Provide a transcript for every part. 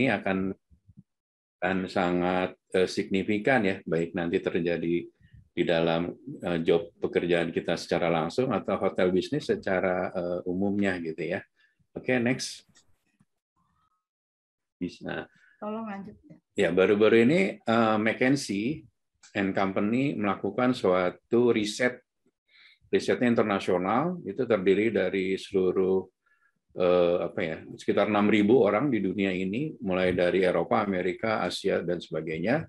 ini akan akan sangat eh, signifikan ya, baik nanti terjadi di dalam eh, job pekerjaan kita secara langsung atau hotel bisnis secara eh, umumnya gitu ya. Oke, okay, next. Bisa. Tolong lanjut ya. ya baru-baru ini McKinsey and Company melakukan suatu riset risetnya internasional itu terdiri dari seluruh eh, apa ya sekitar 6.000 orang di dunia ini mulai dari Eropa, Amerika, Asia dan sebagainya.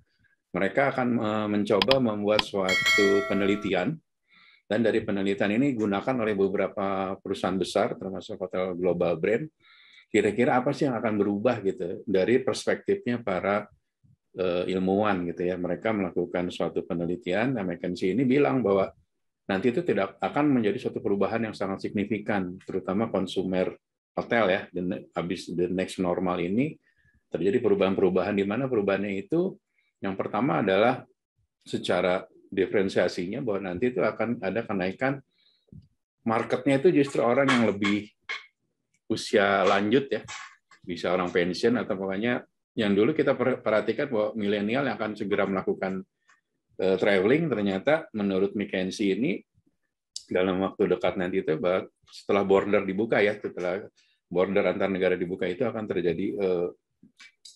Mereka akan eh, mencoba membuat suatu penelitian dan dari penelitian ini gunakan oleh beberapa perusahaan besar termasuk hotel global brand. Kira-kira apa sih yang akan berubah gitu dari perspektifnya para eh, ilmuwan gitu ya. Mereka melakukan suatu penelitian dan McKinsey ini bilang bahwa nanti itu tidak akan menjadi suatu perubahan yang sangat signifikan, terutama konsumer hotel ya, the, habis the next normal ini terjadi perubahan-perubahan di mana perubahannya itu yang pertama adalah secara diferensiasinya bahwa nanti itu akan ada kenaikan marketnya itu justru orang yang lebih usia lanjut ya bisa orang pensiun atau pokoknya yang dulu kita perhatikan bahwa milenial yang akan segera melakukan eh, traveling ternyata menurut McKinsey ini dalam waktu dekat nanti itu setelah border dibuka ya, setelah border antar negara dibuka itu akan terjadi eh,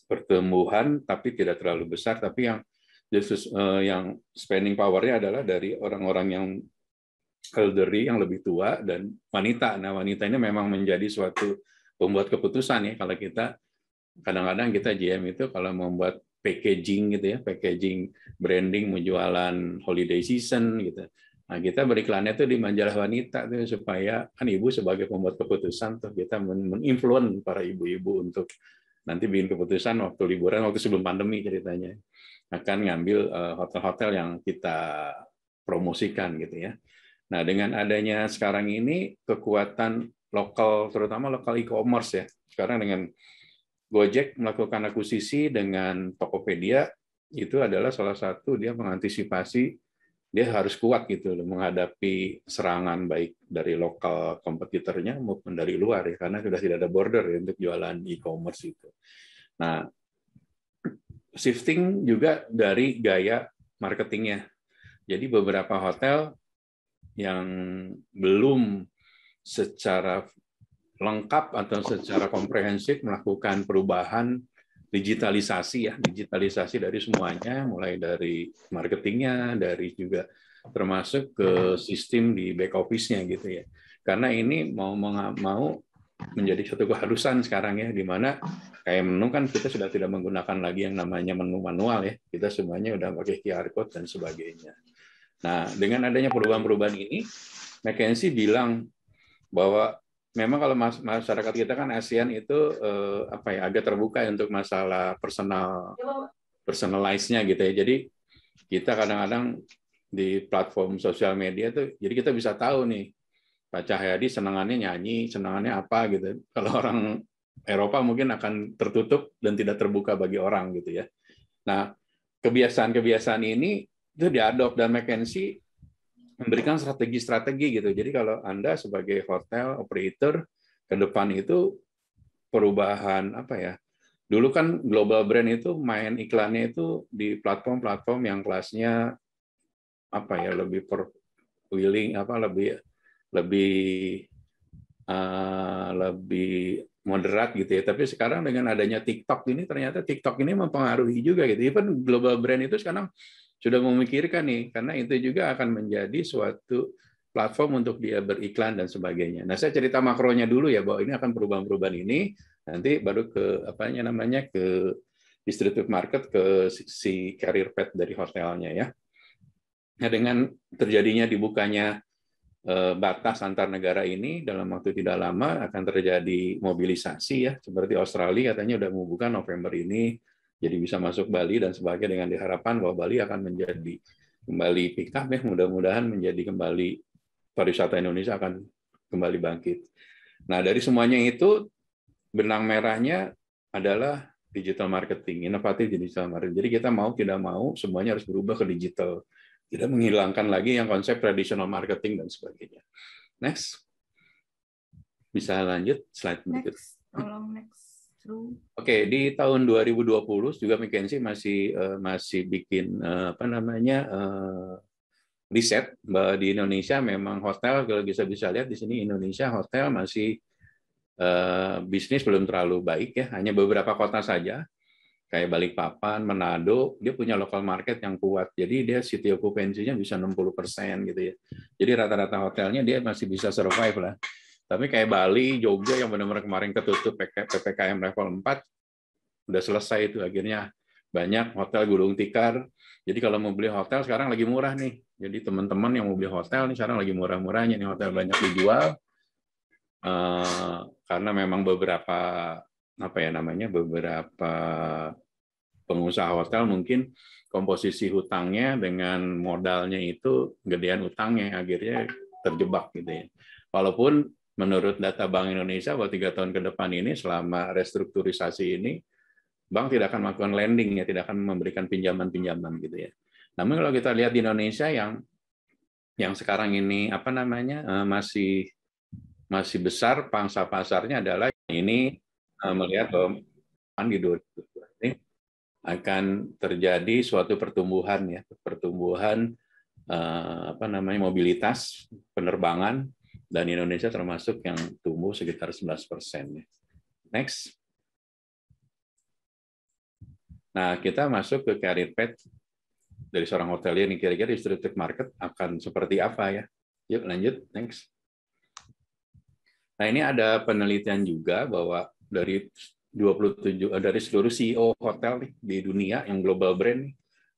pertumbuhan tapi tidak terlalu besar, tapi yang justru eh, yang spending powernya adalah dari orang-orang yang elderly yang lebih tua dan wanita. Nah, wanita ini memang menjadi suatu pembuat keputusan ya kalau kita kadang-kadang kita GM itu kalau membuat packaging gitu ya, packaging branding menjualan holiday season gitu. Nah, kita beriklannya itu di majalah wanita tuh supaya kan ibu sebagai pembuat keputusan tuh kita menginfluen para ibu-ibu untuk nanti bikin keputusan waktu liburan waktu sebelum pandemi ceritanya akan ngambil eh, hotel-hotel yang kita promosikan gitu ya. Nah, dengan adanya sekarang ini kekuatan lokal terutama lokal e-commerce ya. Sekarang dengan Gojek melakukan akuisisi dengan Tokopedia itu adalah salah satu dia mengantisipasi dia harus kuat gitu loh menghadapi serangan baik dari lokal kompetitornya maupun dari luar ya karena sudah tidak ada border ya untuk jualan e-commerce itu. Nah, shifting juga dari gaya marketingnya. Jadi beberapa hotel yang belum secara lengkap atau secara komprehensif melakukan perubahan digitalisasi ya, digitalisasi dari semuanya, mulai dari marketingnya, dari juga termasuk ke sistem di back office-nya gitu ya. Karena ini mau mau menjadi satu keharusan sekarang ya, di mana kayak menu kan kita sudah tidak menggunakan lagi yang namanya menu manual ya, kita semuanya udah pakai QR code dan sebagainya. Nah, dengan adanya perubahan-perubahan ini, McKinsey bilang bahwa memang kalau masyarakat kita kan ASEAN itu eh, apa ya agak terbuka ya untuk masalah personal personalize-nya gitu ya. Jadi kita kadang-kadang di platform sosial media tuh jadi kita bisa tahu nih Pak Cahyadi senangannya nyanyi, senangannya apa gitu. Kalau orang Eropa mungkin akan tertutup dan tidak terbuka bagi orang gitu ya. Nah, kebiasaan-kebiasaan ini itu diadop dan McKenzie memberikan strategi-strategi gitu. Jadi kalau Anda sebagai hotel operator ke depan itu perubahan apa ya? Dulu kan global brand itu main iklannya itu di platform-platform yang kelasnya apa ya lebih per willing apa lebih lebih uh, lebih moderat gitu ya. Tapi sekarang dengan adanya TikTok ini ternyata TikTok ini mempengaruhi juga gitu. Even global brand itu sekarang sudah memikirkan nih karena itu juga akan menjadi suatu platform untuk dia beriklan dan sebagainya. Nah, saya cerita makronya dulu ya bahwa ini akan perubahan-perubahan ini nanti baru ke apa namanya ke distributive market ke si carrier pet dari hotelnya ya. Nah, dengan terjadinya dibukanya eh, batas antar negara ini dalam waktu tidak lama akan terjadi mobilisasi ya seperti Australia katanya udah membuka November ini jadi bisa masuk Bali dan sebagainya dengan diharapkan bahwa Bali akan menjadi kembali pikap ya mudah-mudahan menjadi kembali pariwisata Indonesia akan kembali bangkit. Nah dari semuanya itu benang merahnya adalah digital marketing, inovatif digital marketing. Jadi kita mau tidak mau semuanya harus berubah ke digital, tidak menghilangkan lagi yang konsep traditional marketing dan sebagainya. Next, bisa lanjut slide next, Tolong next. Oke, okay, di tahun 2020 juga McKinsey masih uh, masih bikin uh, apa namanya uh, riset bahwa di Indonesia memang hotel kalau bisa bisa lihat di sini Indonesia hotel masih uh, bisnis belum terlalu baik ya, hanya beberapa kota saja kayak Balikpapan, Manado, dia punya local market yang kuat. Jadi dia city occupancy-nya bisa 60% gitu ya. Jadi rata-rata hotelnya dia masih bisa survive lah. Tapi kayak Bali, Jogja yang benar-benar kemarin ketutup PPKM level 4, udah selesai itu akhirnya banyak hotel gulung tikar. Jadi kalau mau beli hotel sekarang lagi murah nih. Jadi teman-teman yang mau beli hotel nih sekarang lagi murah-murahnya nih hotel banyak dijual. Uh, karena memang beberapa apa ya namanya beberapa pengusaha hotel mungkin komposisi hutangnya dengan modalnya itu gedean hutangnya akhirnya terjebak gitu ya. Walaupun menurut data Bank Indonesia bahwa tiga tahun ke depan ini selama restrukturisasi ini bank tidak akan melakukan lending ya tidak akan memberikan pinjaman-pinjaman gitu ya. Namun kalau kita lihat di Indonesia yang yang sekarang ini apa namanya eh, masih masih besar pangsa pasarnya adalah ini eh, melihat bahwa kan di 2020 ini akan terjadi suatu pertumbuhan ya pertumbuhan eh, apa namanya mobilitas penerbangan dan Indonesia termasuk yang tumbuh sekitar 11 persen. Next. Nah, kita masuk ke career path dari seorang hotelier ini kira-kira distributive market akan seperti apa ya. Yuk lanjut, next. Nah, ini ada penelitian juga bahwa dari 27 eh, dari seluruh CEO hotel nih, di dunia yang global brand nih,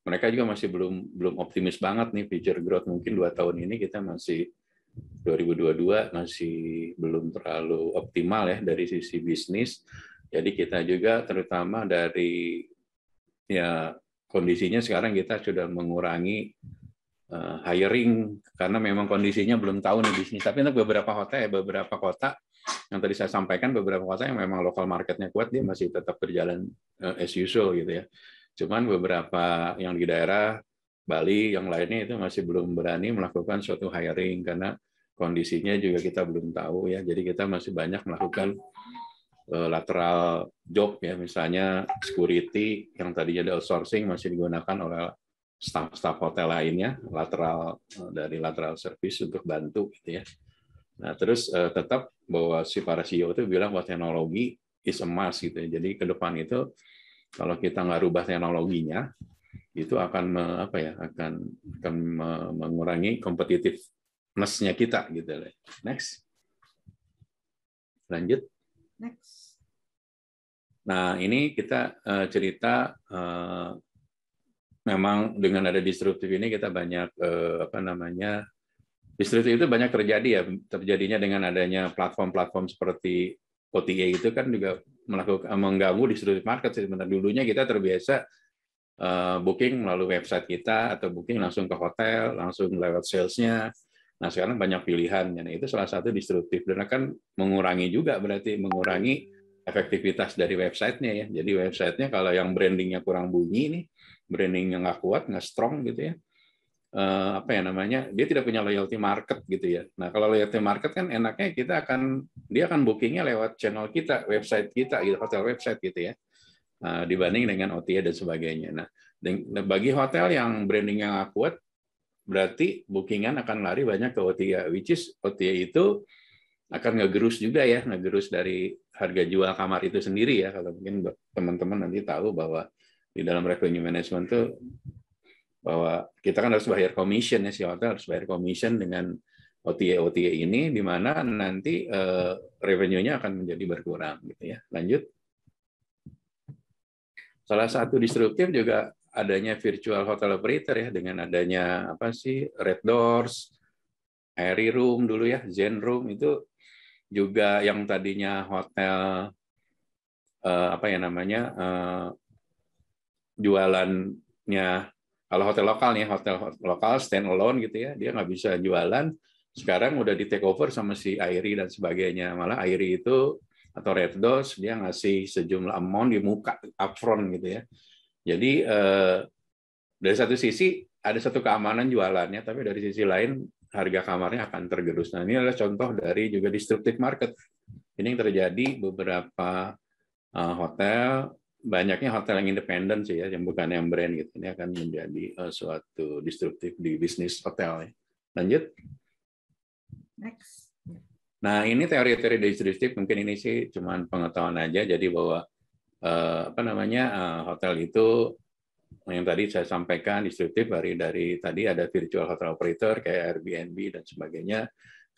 mereka juga masih belum belum optimis banget nih future growth mungkin dua tahun ini kita masih 2022 masih belum terlalu optimal ya dari sisi bisnis. Jadi kita juga terutama dari ya kondisinya sekarang kita sudah mengurangi uh, hiring karena memang kondisinya belum tahu nih bisnis. Tapi untuk beberapa hotel, ya, beberapa kota yang tadi saya sampaikan beberapa kota yang memang lokal marketnya kuat dia masih tetap berjalan uh, as usual gitu ya. Cuman beberapa yang di daerah Bali yang lainnya itu masih belum berani melakukan suatu hiring karena kondisinya juga kita belum tahu ya. Jadi kita masih banyak melakukan eh, lateral job ya, misalnya security yang tadinya jadi outsourcing masih digunakan oleh staff-staff hotel lainnya, lateral eh, dari lateral service untuk bantu gitu ya. Nah, terus eh, tetap bahwa si para CEO itu bilang bahwa teknologi is a must gitu ya. Jadi ke depan itu kalau kita nggak rubah teknologinya itu akan apa ya akan akan mengurangi kompetitif mesnya kita gitu loh. Next. Lanjut. Next. Nah, ini kita eh, cerita eh, memang dengan ada disruptif ini kita banyak eh, apa namanya? Disruptif itu banyak terjadi ya terjadinya dengan adanya platform-platform seperti OTA itu kan juga melakukan mengganggu disruptif market sebenarnya dulunya kita terbiasa booking melalui website kita atau booking langsung ke hotel langsung lewat salesnya Nah sekarang banyak pilihan, nah itu salah satu distruktif. dan akan mengurangi juga berarti mengurangi efektivitas dari websitenya ya. Jadi websitenya kalau yang brandingnya kurang bunyi nih, brandingnya nggak kuat, nggak strong gitu ya, eh, apa ya namanya, dia tidak punya loyalty market gitu ya. Nah kalau loyalty market kan enaknya kita akan dia akan bookingnya lewat channel kita, website kita, gitu, hotel website gitu ya, Nah, dibanding dengan OTA dan sebagainya. Nah, nah bagi hotel yang brandingnya nggak kuat, berarti bookingan akan lari banyak ke OTA, which is OTA itu akan ngegerus juga ya, ngegerus dari harga jual kamar itu sendiri ya. Kalau mungkin teman-teman nanti tahu bahwa di dalam revenue management tuh bahwa kita kan harus bayar commission ya si hotel harus bayar commission dengan OTA OTA ini di mana nanti eh, revenue-nya akan menjadi berkurang gitu ya. Lanjut. Salah satu disruptif juga adanya virtual hotel operator ya dengan adanya apa sih Red Doors, Airy Room dulu ya, Zen Room itu juga yang tadinya hotel eh, apa ya namanya eh, jualannya kalau hotel lokal nih hotel, lokal stand alone gitu ya dia nggak bisa jualan sekarang udah di take over sama si Airy dan sebagainya malah Airy itu atau Red Doors dia ngasih sejumlah amount di muka upfront gitu ya jadi eh, dari satu sisi ada satu keamanan jualannya, tapi dari sisi lain harga kamarnya akan tergerus. Nah ini adalah contoh dari juga disruptive market. Ini yang terjadi beberapa eh, hotel, banyaknya hotel yang independen sih ya, yang bukan yang brand gitu. Ini akan menjadi eh, suatu disruptif di bisnis hotel. Ya. Lanjut. Next. Nah ini teori-teori disruptif mungkin ini sih cuma pengetahuan aja. Jadi bahwa Eh, apa namanya eh, hotel itu yang tadi saya sampaikan distributif dari dari tadi ada virtual hotel operator kayak Airbnb dan sebagainya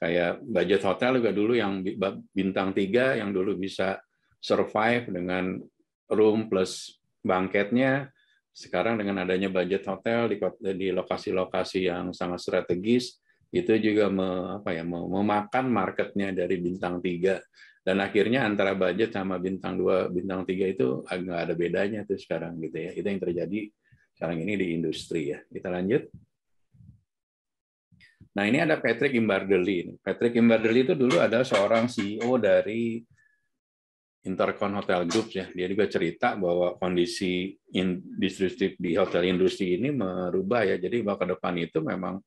kayak budget hotel juga dulu yang bintang tiga yang dulu bisa survive dengan room plus bangketnya sekarang dengan adanya budget hotel di di lokasi-lokasi yang sangat strategis itu juga me, apa ya memakan marketnya dari bintang tiga dan akhirnya antara budget sama bintang dua bintang tiga itu agak ada bedanya tuh sekarang gitu ya itu yang terjadi sekarang ini di industri ya kita lanjut nah ini ada Patrick Imbardeli Patrick Imbardeli itu dulu adalah seorang CEO dari Intercon Hotel Group ya dia juga cerita bahwa kondisi industri di hotel industri ini merubah ya jadi bahwa ke depan itu memang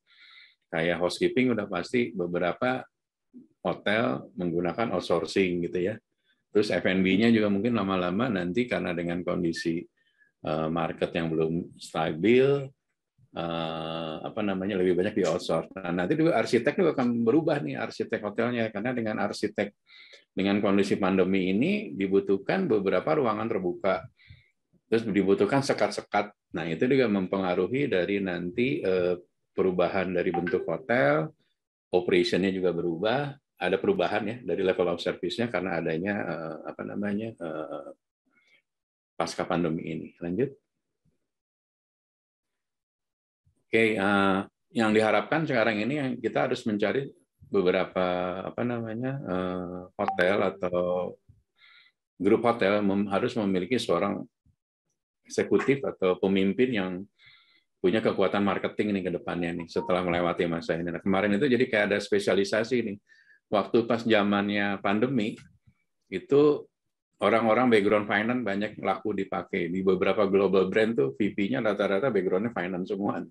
kayak housekeeping udah pasti beberapa hotel menggunakan outsourcing gitu ya. Terus F&B-nya juga mungkin lama-lama nanti karena dengan kondisi eh, market yang belum stabil, eh, apa namanya lebih banyak di outsource. Nah nanti juga arsitek juga akan berubah nih arsitek hotelnya karena dengan arsitek dengan kondisi pandemi ini dibutuhkan beberapa ruangan terbuka, terus dibutuhkan sekat-sekat. Nah itu juga mempengaruhi dari nanti eh, perubahan dari bentuk hotel, operationnya juga berubah, ada perubahan ya dari level of service-nya karena adanya uh, apa namanya uh, pasca pandemi ini. Lanjut. Oke, uh, yang diharapkan sekarang ini kita harus mencari beberapa apa namanya uh, hotel atau grup hotel mem harus memiliki seorang eksekutif atau pemimpin yang punya kekuatan marketing nih ke depannya nih setelah melewati masa ini. Nah, kemarin itu jadi kayak ada spesialisasi nih waktu pas zamannya pandemi itu orang-orang background finance banyak laku dipakai di beberapa global brand tuh VP-nya rata-rata backgroundnya finance semua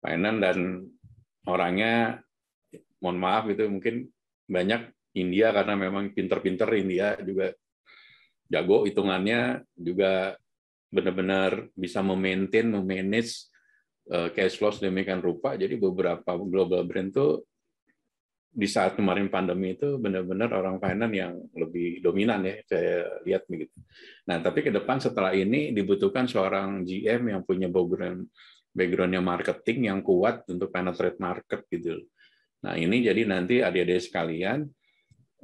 finance dan orangnya mohon maaf itu mungkin banyak India karena memang pinter-pinter India juga jago hitungannya juga benar-benar bisa memaintain, memanage eh, cash flow sedemikian rupa. Jadi beberapa global brand tuh di saat kemarin pandemi itu benar-benar orang finance yang lebih dominan ya saya lihat begitu. Nah tapi ke depan setelah ini dibutuhkan seorang GM yang punya background backgroundnya marketing yang kuat untuk penetrate market gitu. Nah ini jadi nanti adik-adik sekalian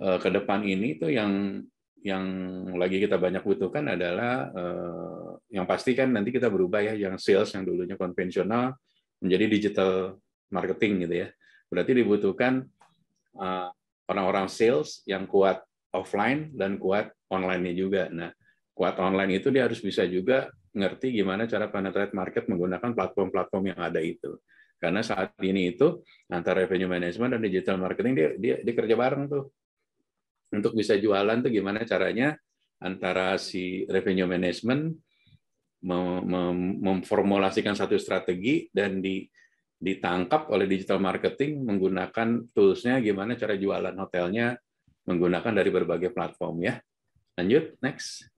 eh, ke depan ini tuh yang yang lagi kita banyak butuhkan adalah eh, yang pasti kan nanti kita berubah ya yang sales yang dulunya konvensional menjadi digital marketing gitu ya. Berarti dibutuhkan Eh, orang-orang sales yang kuat offline dan kuat online-nya juga. Nah, kuat online itu dia harus bisa juga ngerti gimana cara penetrate market menggunakan platform-platform yang ada itu. Karena saat ini itu antara revenue management dan digital marketing dia dia, dia kerja bareng tuh. Untuk bisa jualan tuh gimana caranya antara si revenue management mem memformulasikan satu strategi dan di ditangkap oleh digital marketing menggunakan toolsnya gimana cara jualan hotelnya menggunakan dari berbagai platform ya lanjut next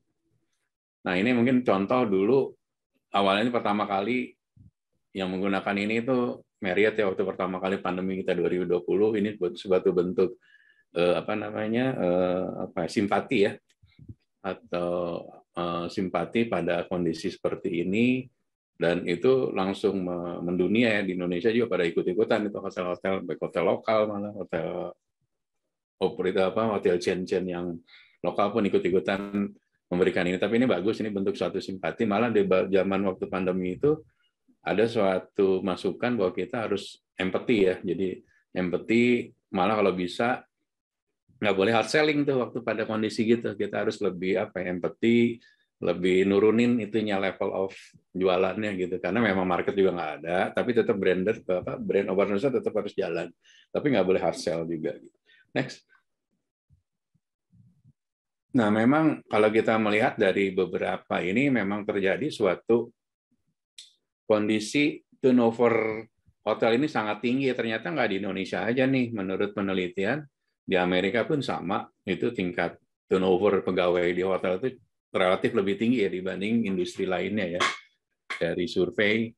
nah ini mungkin contoh dulu awalnya pertama kali yang menggunakan ini itu Marriott ya waktu pertama kali pandemi kita 2020 ini buat suatu bentuk eh, apa namanya eh, apa ya, simpati ya atau eh, simpati pada kondisi seperti ini dan itu langsung mendunia ya di Indonesia juga pada ikut-ikutan itu hotel-hotel baik hotel lokal malah hotel operator apa hotel chain-chain yang lokal pun ikut-ikutan memberikan ini tapi ini bagus ini bentuk suatu simpati malah di zaman waktu pandemi itu ada suatu masukan bahwa kita harus empati ya jadi empati malah kalau bisa nggak boleh hard selling tuh waktu pada kondisi gitu kita harus lebih apa ya, empati lebih nurunin itunya level of jualannya gitu karena memang market juga nggak ada tapi tetap branded apa brand obat tetap harus jalan tapi nggak boleh hard sell juga gitu. next nah memang kalau kita melihat dari beberapa ini memang terjadi suatu kondisi turnover hotel ini sangat tinggi ternyata nggak di Indonesia aja nih menurut penelitian di Amerika pun sama itu tingkat turnover pegawai di hotel itu relatif lebih tinggi ya dibanding industri lainnya ya dari survei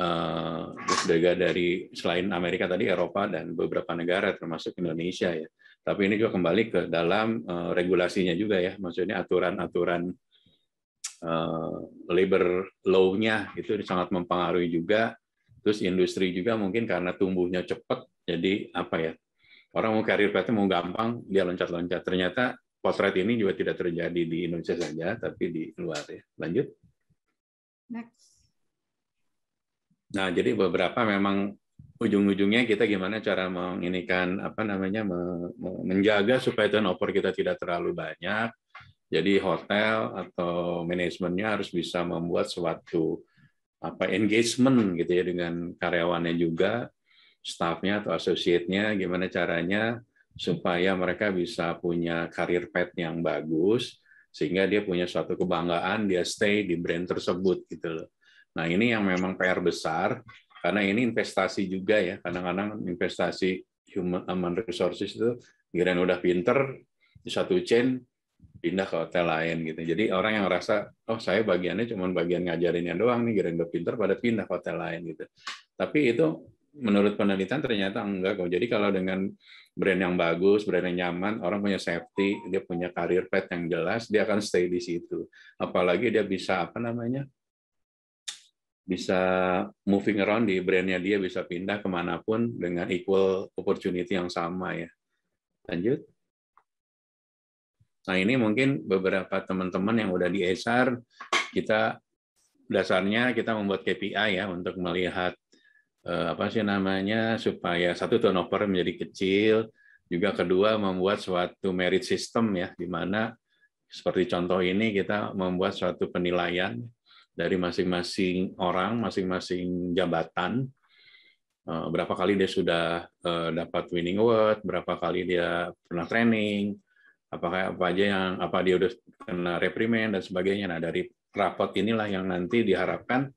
eh, terus juga dari selain Amerika tadi Eropa dan beberapa negara termasuk Indonesia ya tapi ini juga kembali ke dalam eh, regulasinya juga ya maksudnya aturan-aturan eh, labor law-nya itu sangat mempengaruhi juga terus industri juga mungkin karena tumbuhnya cepat jadi apa ya orang mau karir pasti mau gampang dia loncat-loncat ternyata potret ini juga tidak terjadi di Indonesia saja, tapi di luar. Ya. Lanjut. Next. Nah, jadi beberapa memang ujung-ujungnya kita gimana cara menginikan apa namanya menjaga supaya turnover kita tidak terlalu banyak. Jadi hotel atau manajemennya harus bisa membuat suatu apa engagement gitu ya dengan karyawannya juga, staffnya atau associate-nya gimana caranya supaya mereka bisa punya karir pet yang bagus sehingga dia punya suatu kebanggaan dia stay di brand tersebut gitu loh. Nah, ini yang memang PR besar karena ini investasi juga ya. Kadang-kadang investasi human, eh, resources itu kira-kira udah pinter di satu chain pindah ke hotel lain gitu. Jadi orang yang rasa oh saya bagiannya cuma bagian ngajarinnya doang nih kira udah pinter pada pindah ke hotel lain gitu. Tapi itu menurut penelitian ternyata enggak kok. Jadi kalau dengan brand yang bagus, brand yang nyaman, orang punya safety, dia punya karir path yang jelas, dia akan stay di situ. Apalagi dia bisa apa namanya? bisa moving around di brandnya dia bisa pindah kemanapun dengan equal opportunity yang sama ya lanjut nah ini mungkin beberapa teman-teman yang udah di HR kita dasarnya kita membuat KPI ya untuk melihat Eh, apa sih namanya supaya satu turnover menjadi kecil juga kedua membuat suatu merit system ya di mana seperti contoh ini kita membuat suatu penilaian dari masing-masing orang masing-masing jabatan eh, berapa kali dia sudah eh, dapat winning award berapa kali dia pernah training apakah apa aja yang apa dia sudah kena reprimand dan sebagainya nah dari rapot inilah yang nanti diharapkan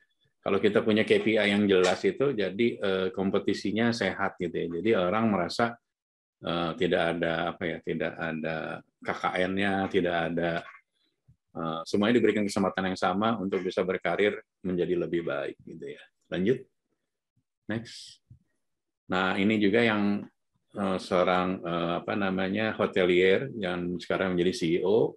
kalau kita punya KPI yang jelas itu jadi eh, kompetisinya sehat gitu ya. Jadi orang merasa eh, tidak ada apa ya, tidak ada KKN-nya, tidak ada eh, semuanya diberikan kesempatan yang sama untuk bisa berkarir menjadi lebih baik gitu ya. Lanjut. Next. Nah, ini juga yang seorang apa namanya hotelier yang sekarang menjadi CEO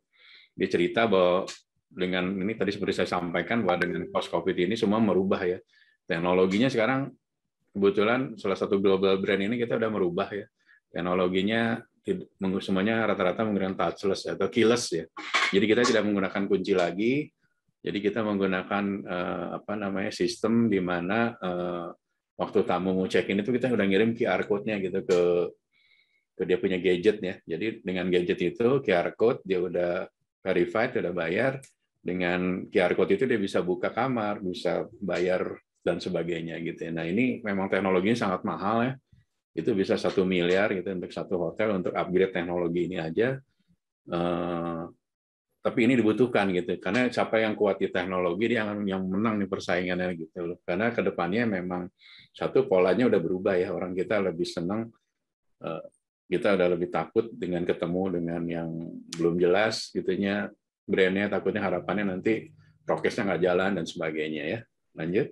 dia cerita bahwa dengan ini tadi seperti saya sampaikan bahwa dengan post covid ini semua merubah ya teknologinya sekarang kebetulan salah satu global brand ini kita udah merubah ya teknologinya semuanya rata-rata menggunakan touchless ya, atau keyless ya jadi kita tidak menggunakan kunci lagi jadi kita menggunakan eh, apa namanya sistem di mana eh, waktu tamu mau check in itu kita udah ngirim QR code-nya gitu ke ke dia punya gadget ya. Jadi dengan gadget itu QR code dia udah verified, udah bayar, dengan QR code itu dia bisa buka kamar, bisa bayar dan sebagainya gitu. Ya. Nah ini memang teknologinya sangat mahal ya. Itu bisa satu miliar gitu untuk satu hotel untuk upgrade teknologi ini aja. Eh, tapi ini dibutuhkan gitu karena siapa yang kuat di teknologi dia yang menang di persaingannya gitu loh karena kedepannya memang satu polanya udah berubah ya orang kita lebih senang eh, kita udah lebih takut dengan ketemu dengan yang belum jelas gitunya brandnya takutnya harapannya nanti prokesnya nggak jalan dan sebagainya ya lanjut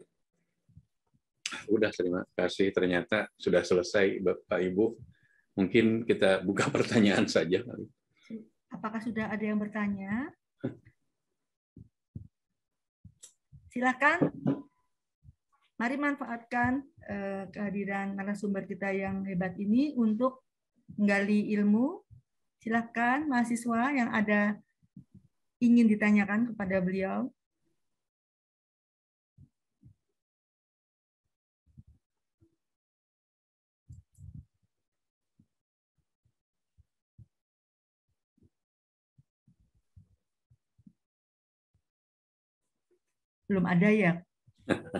udah terima kasih ternyata sudah selesai bapak ibu mungkin kita buka pertanyaan saja apakah sudah ada yang bertanya silakan mari manfaatkan eh, kehadiran narasumber kita yang hebat ini untuk menggali ilmu silakan mahasiswa yang ada ingin ditanyakan kepada beliau? Belum ada ya?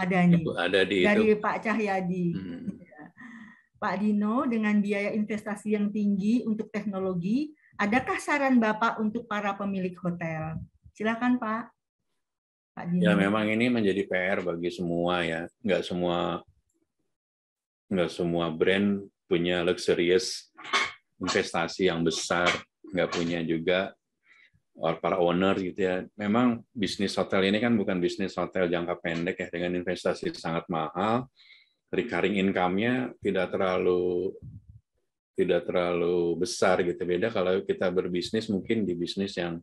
ada nih. Ada di dari itu. Pak Cahyadi. Hmm. Pak Dino dengan biaya investasi yang tinggi untuk teknologi, adakah saran Bapak untuk para pemilik hotel? Silakan Pak. Pak Dino. Ya memang ini menjadi PR bagi semua ya. Nggak semua nggak semua brand punya luxurious investasi yang besar, nggak punya juga or para owner gitu ya. Memang bisnis hotel ini kan bukan bisnis hotel jangka pendek ya dengan investasi sangat mahal recurring income-nya tidak terlalu tidak terlalu besar gitu beda kalau kita berbisnis mungkin di bisnis yang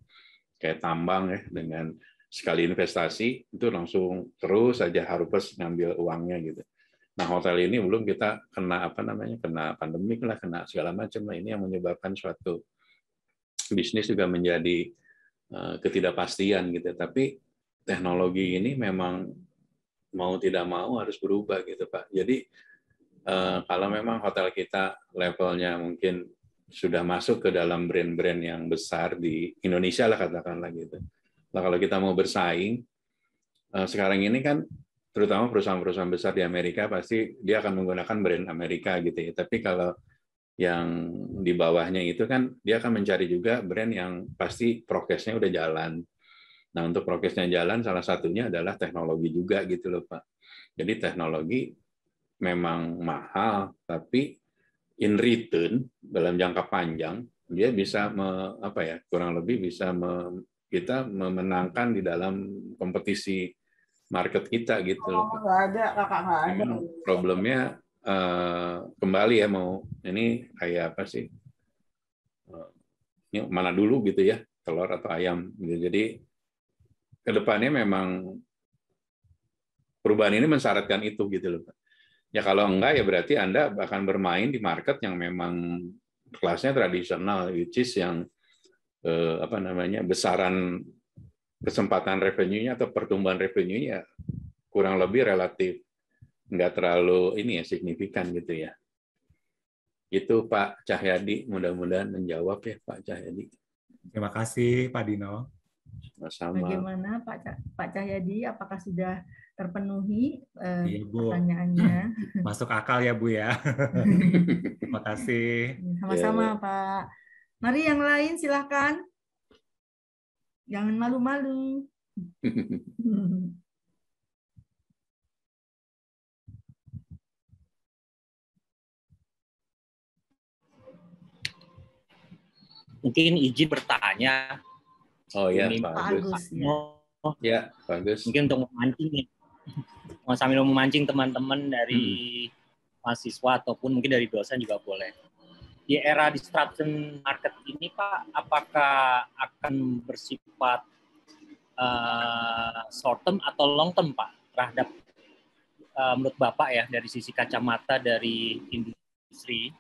kayak tambang ya dengan sekali investasi itu langsung terus saja harus ngambil uangnya gitu. Nah hotel ini belum kita kena apa namanya kena pandemi lah kena segala macam lah ini yang menyebabkan suatu bisnis juga menjadi eh, ketidakpastian gitu. Tapi teknologi ini memang mau tidak mau harus berubah gitu Pak. Jadi eh, kalau memang hotel kita levelnya mungkin sudah masuk ke dalam brand-brand yang besar di Indonesia lah katakanlah gitu. Nah kalau kita mau bersaing eh, sekarang ini kan terutama perusahaan-perusahaan besar di Amerika pasti dia akan menggunakan brand Amerika gitu ya. Tapi kalau yang di bawahnya itu kan dia akan mencari juga brand yang pasti prokesnya udah jalan Nah, untuk prokesnya jalan salah satunya adalah teknologi juga gitu loh, Pak. Jadi teknologi memang mahal, tapi in return dalam jangka panjang dia bisa me, apa ya kurang lebih bisa me, kita memenangkan di dalam kompetisi market kita gitu loh. Oh, nggak ada kakak nggak ada. Memang problemnya eh, kembali ya mau ini kayak apa sih? Eh, ini mana dulu gitu ya telur atau ayam. Gitu. Jadi kedepannya memang perubahan ini mensyaratkan itu gitu loh. Ya kalau enggak ya berarti Anda akan bermain di market yang memang kelasnya tradisional, which is yang eh, apa namanya besaran kesempatan revenue-nya atau pertumbuhan revenue-nya kurang lebih relatif nggak terlalu ini ya signifikan gitu ya. Itu Pak Cahyadi, mudah-mudahan menjawab ya Pak Cahyadi. Terima kasih Pak Dino. Nah, sama Bagaimana Pak Pak Cahyadi? Apakah sudah terpenuhi eh, iya, pertanyaannya? Masuk akal ya Bu ya. Terima kasih. Iya, iya, sama-sama ya. Pak. Mari yang lain silahkan. Jangan malu-malu. Mungkin izin bertanya Oh iya, bagus, Agus. Ya, bagus. Mungkin untuk memancing ya. Sambil memancing teman-teman dari hmm. mahasiswa ataupun mungkin dari dosen juga boleh. Di era distraction market ini, Pak, apakah akan bersifat uh, short term atau long term, Pak, terhadap uh, menurut Bapak ya dari sisi kacamata dari industri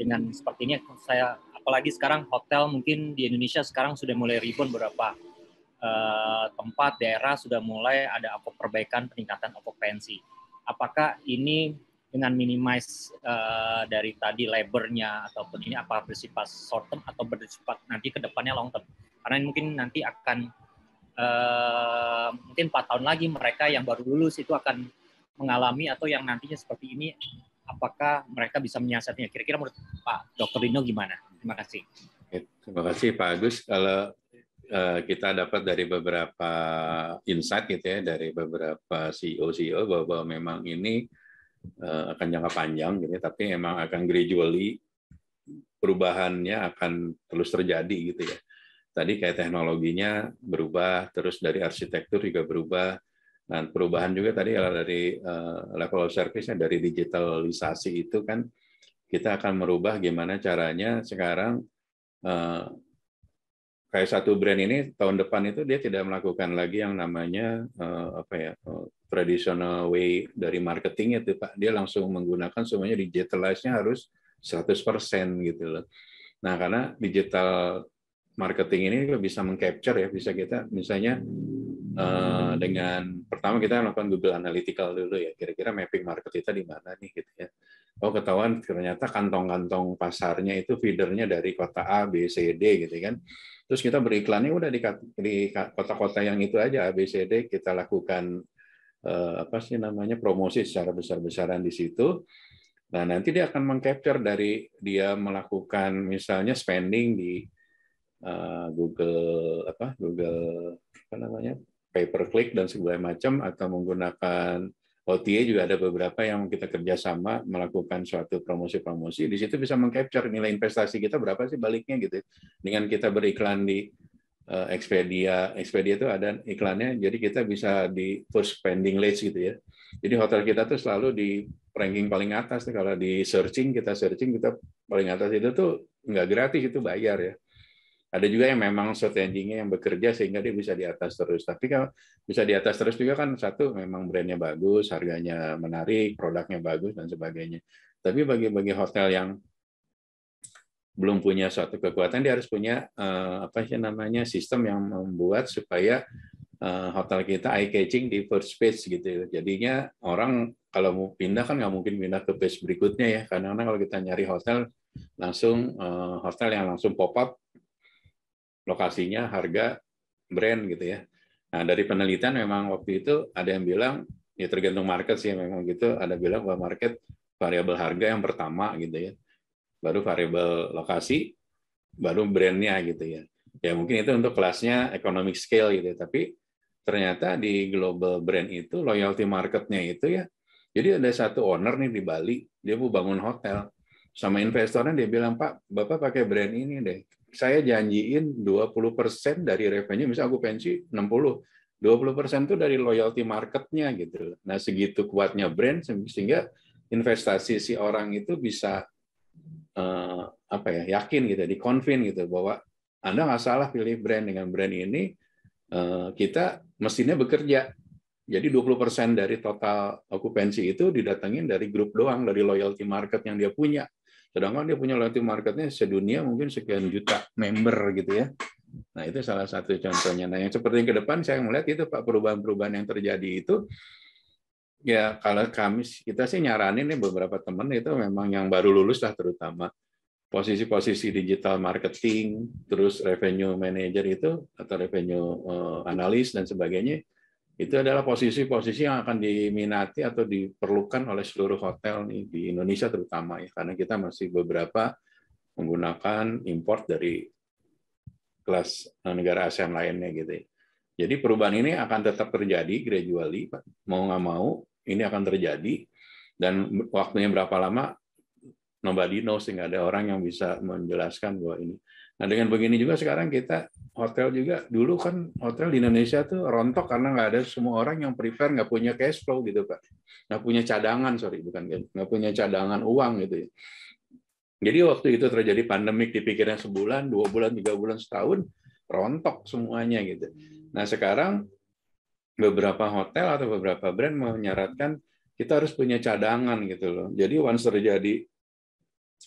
dengan seperti sepertinya saya apalagi sekarang hotel mungkin di Indonesia sekarang sudah mulai rebound beberapa uh, eh, tempat daerah sudah mulai ada apa perbaikan peningkatan okupansi. Apakah ini dengan minimize uh, dari tadi labornya ataupun ini apa bersifat short term atau bersifat nanti ke depannya long term? Karena ini mungkin nanti akan uh, mungkin empat tahun lagi mereka yang baru lulus itu akan mengalami atau yang nantinya seperti ini apakah mereka bisa menyiasatinya? Kira-kira menurut Pak Dr. Lino gimana? Terima kasih. Terima kasih Pak Agus. Kalau eh, kita dapat dari beberapa insight gitu ya dari beberapa CEO CEO bahwa memang ini eh, akan jangka panjang gitu ya, tapi memang akan gradually perubahannya akan terus terjadi gitu ya. Tadi kayak teknologinya berubah terus dari arsitektur juga berubah dan perubahan juga tadi kalau dari eh, level of service dari digitalisasi itu kan kita akan merubah gimana caranya sekarang eh, kayak satu brand ini tahun depan itu dia tidak melakukan lagi yang namanya eh, apa ya eh, traditional way dari marketing itu Pak. Dia langsung menggunakan semuanya digitalize-nya harus 100% gitu loh. Nah, karena digital marketing ini bisa mengcapture ya, bisa kita misalnya dengan pertama kita melakukan Google Analytical dulu ya, kira-kira mapping market kita di mana nih gitu ya oh ketahuan ternyata kantong-kantong pasarnya itu feedernya dari kota A, B, C, D gitu kan. Terus kita beriklannya udah di, kota-kota yang itu aja A, B, C, D kita lakukan eh, apa sih namanya promosi secara besar-besaran di situ. Nah nanti dia akan mengcapture dari dia melakukan misalnya spending di eh, Google apa Google apa namanya pay per click dan segala macam atau menggunakan OTA juga ada beberapa yang kita kerjasama melakukan suatu promosi-promosi. Di situ bisa mengcapture nilai investasi kita berapa sih baliknya gitu. Ya. Dengan kita beriklan di eh, Expedia, Expedia itu ada iklannya, jadi kita bisa di first spending list gitu ya. Jadi hotel kita tuh selalu di ranking paling atas. Kalau di searching, kita searching, kita paling atas itu tuh nggak gratis, itu bayar ya. Ada juga yang memang short engine yang bekerja sehingga dia bisa di atas terus. Tapi kalau bisa di atas terus juga kan satu memang brandnya bagus, harganya menarik, produknya bagus dan sebagainya. Tapi bagi bagi hotel yang belum punya suatu kekuatan dia harus punya uh, apa sih namanya sistem yang membuat supaya uh, hotel kita eye catching di first page gitu jadinya orang kalau mau pindah kan nggak mungkin pindah ke page berikutnya ya karena kalau kita nyari hotel langsung uh, hotel yang langsung pop up lokasinya, harga, brand gitu ya. Nah, dari penelitian memang waktu itu ada yang bilang ya tergantung market sih memang gitu, ada bilang bahwa market variabel harga yang pertama gitu ya. Baru variabel lokasi, baru brandnya gitu ya. Ya mungkin itu untuk kelasnya economic scale gitu, ya. tapi ternyata di global brand itu loyalty marketnya itu ya. Jadi ada satu owner nih di Bali, dia mau bangun hotel sama investornya dia bilang Pak, Bapak pakai brand ini deh, saya janjiin 20% dari revenue, misal aku pensi 60, 20% itu dari loyalty marketnya gitu. Nah segitu kuatnya brand sehingga investasi si orang itu bisa eh, apa ya yakin gitu, di convince gitu bahwa anda nggak salah pilih brand dengan brand ini eh, kita mesinnya bekerja. Jadi 20% dari total okupansi itu didatengin dari grup doang, dari loyalty market yang dia punya. Sedangkan dia punya loyalty marketnya sedunia mungkin sekian juta member gitu ya. Nah itu salah satu contohnya. Nah yang seperti yang ke depan saya melihat itu Pak perubahan-perubahan yang terjadi itu ya kalau kami kita sih nyaranin nih beberapa teman itu memang yang baru lulus lah terutama posisi-posisi digital marketing, terus revenue manager itu atau revenue eh, analis dan sebagainya itu adalah posisi-posisi yang akan diminati atau diperlukan oleh seluruh hotel nih di Indonesia terutama ya karena kita masih beberapa menggunakan import dari kelas eh, negara ASEAN lainnya gitu. Ya. Jadi perubahan ini akan tetap terjadi gradually mau nggak mau ini akan terjadi dan waktunya berapa lama nobody knows sehingga ada orang yang bisa menjelaskan bahwa ini. Nah dengan begini juga sekarang kita hotel juga dulu kan hotel di Indonesia tuh rontok karena nggak ada semua orang yang prefer nggak punya cash flow gitu pak nggak punya cadangan sorry bukan nggak punya cadangan uang gitu ya jadi waktu itu terjadi pandemik dipikirnya sebulan dua bulan tiga bulan setahun rontok semuanya gitu nah sekarang beberapa hotel atau beberapa brand menyaratkan kita harus punya cadangan gitu loh jadi once terjadi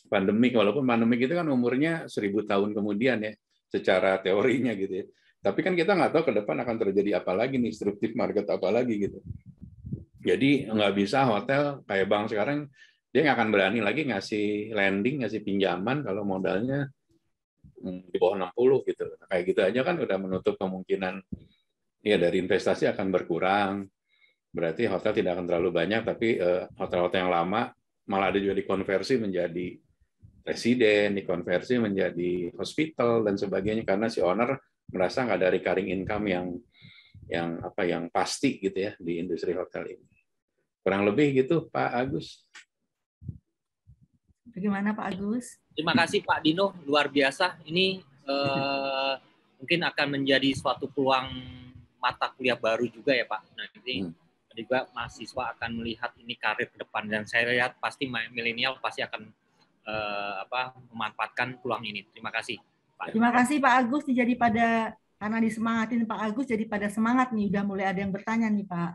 pandemik walaupun pandemik itu kan umurnya seribu tahun kemudian ya secara teorinya gitu ya. Tapi kan kita nggak tahu ke depan akan terjadi apa lagi nih, disruptive market apa lagi gitu. Jadi nggak bisa hotel kayak bank sekarang dia nggak akan berani lagi ngasih lending, ngasih pinjaman kalau modalnya hmm, di bawah 60 gitu. Kayak gitu aja kan udah menutup kemungkinan ya dari investasi akan berkurang. Berarti hotel tidak akan terlalu banyak, tapi eh, hotel-hotel yang lama malah ada juga dikonversi menjadi residen, dikonversi menjadi hospital dan sebagainya karena si owner merasa nggak ada recurring income yang yang apa yang pasti gitu ya di industri hotel ini. Kurang lebih gitu Pak Agus. Bagaimana Pak Agus? Terima kasih Pak Dino, luar biasa. Ini eh, mungkin akan menjadi suatu peluang mata kuliah baru juga ya Pak. Nah, ini hmm juga mahasiswa akan melihat ini karir ke depan dan saya lihat pasti milenial pasti akan uh, apa memanfaatkan peluang ini. Terima kasih. Pak. Terima kasih Pak Agus jadi pada karena disemangatin Pak Agus jadi pada semangat nih udah mulai ada yang bertanya nih Pak.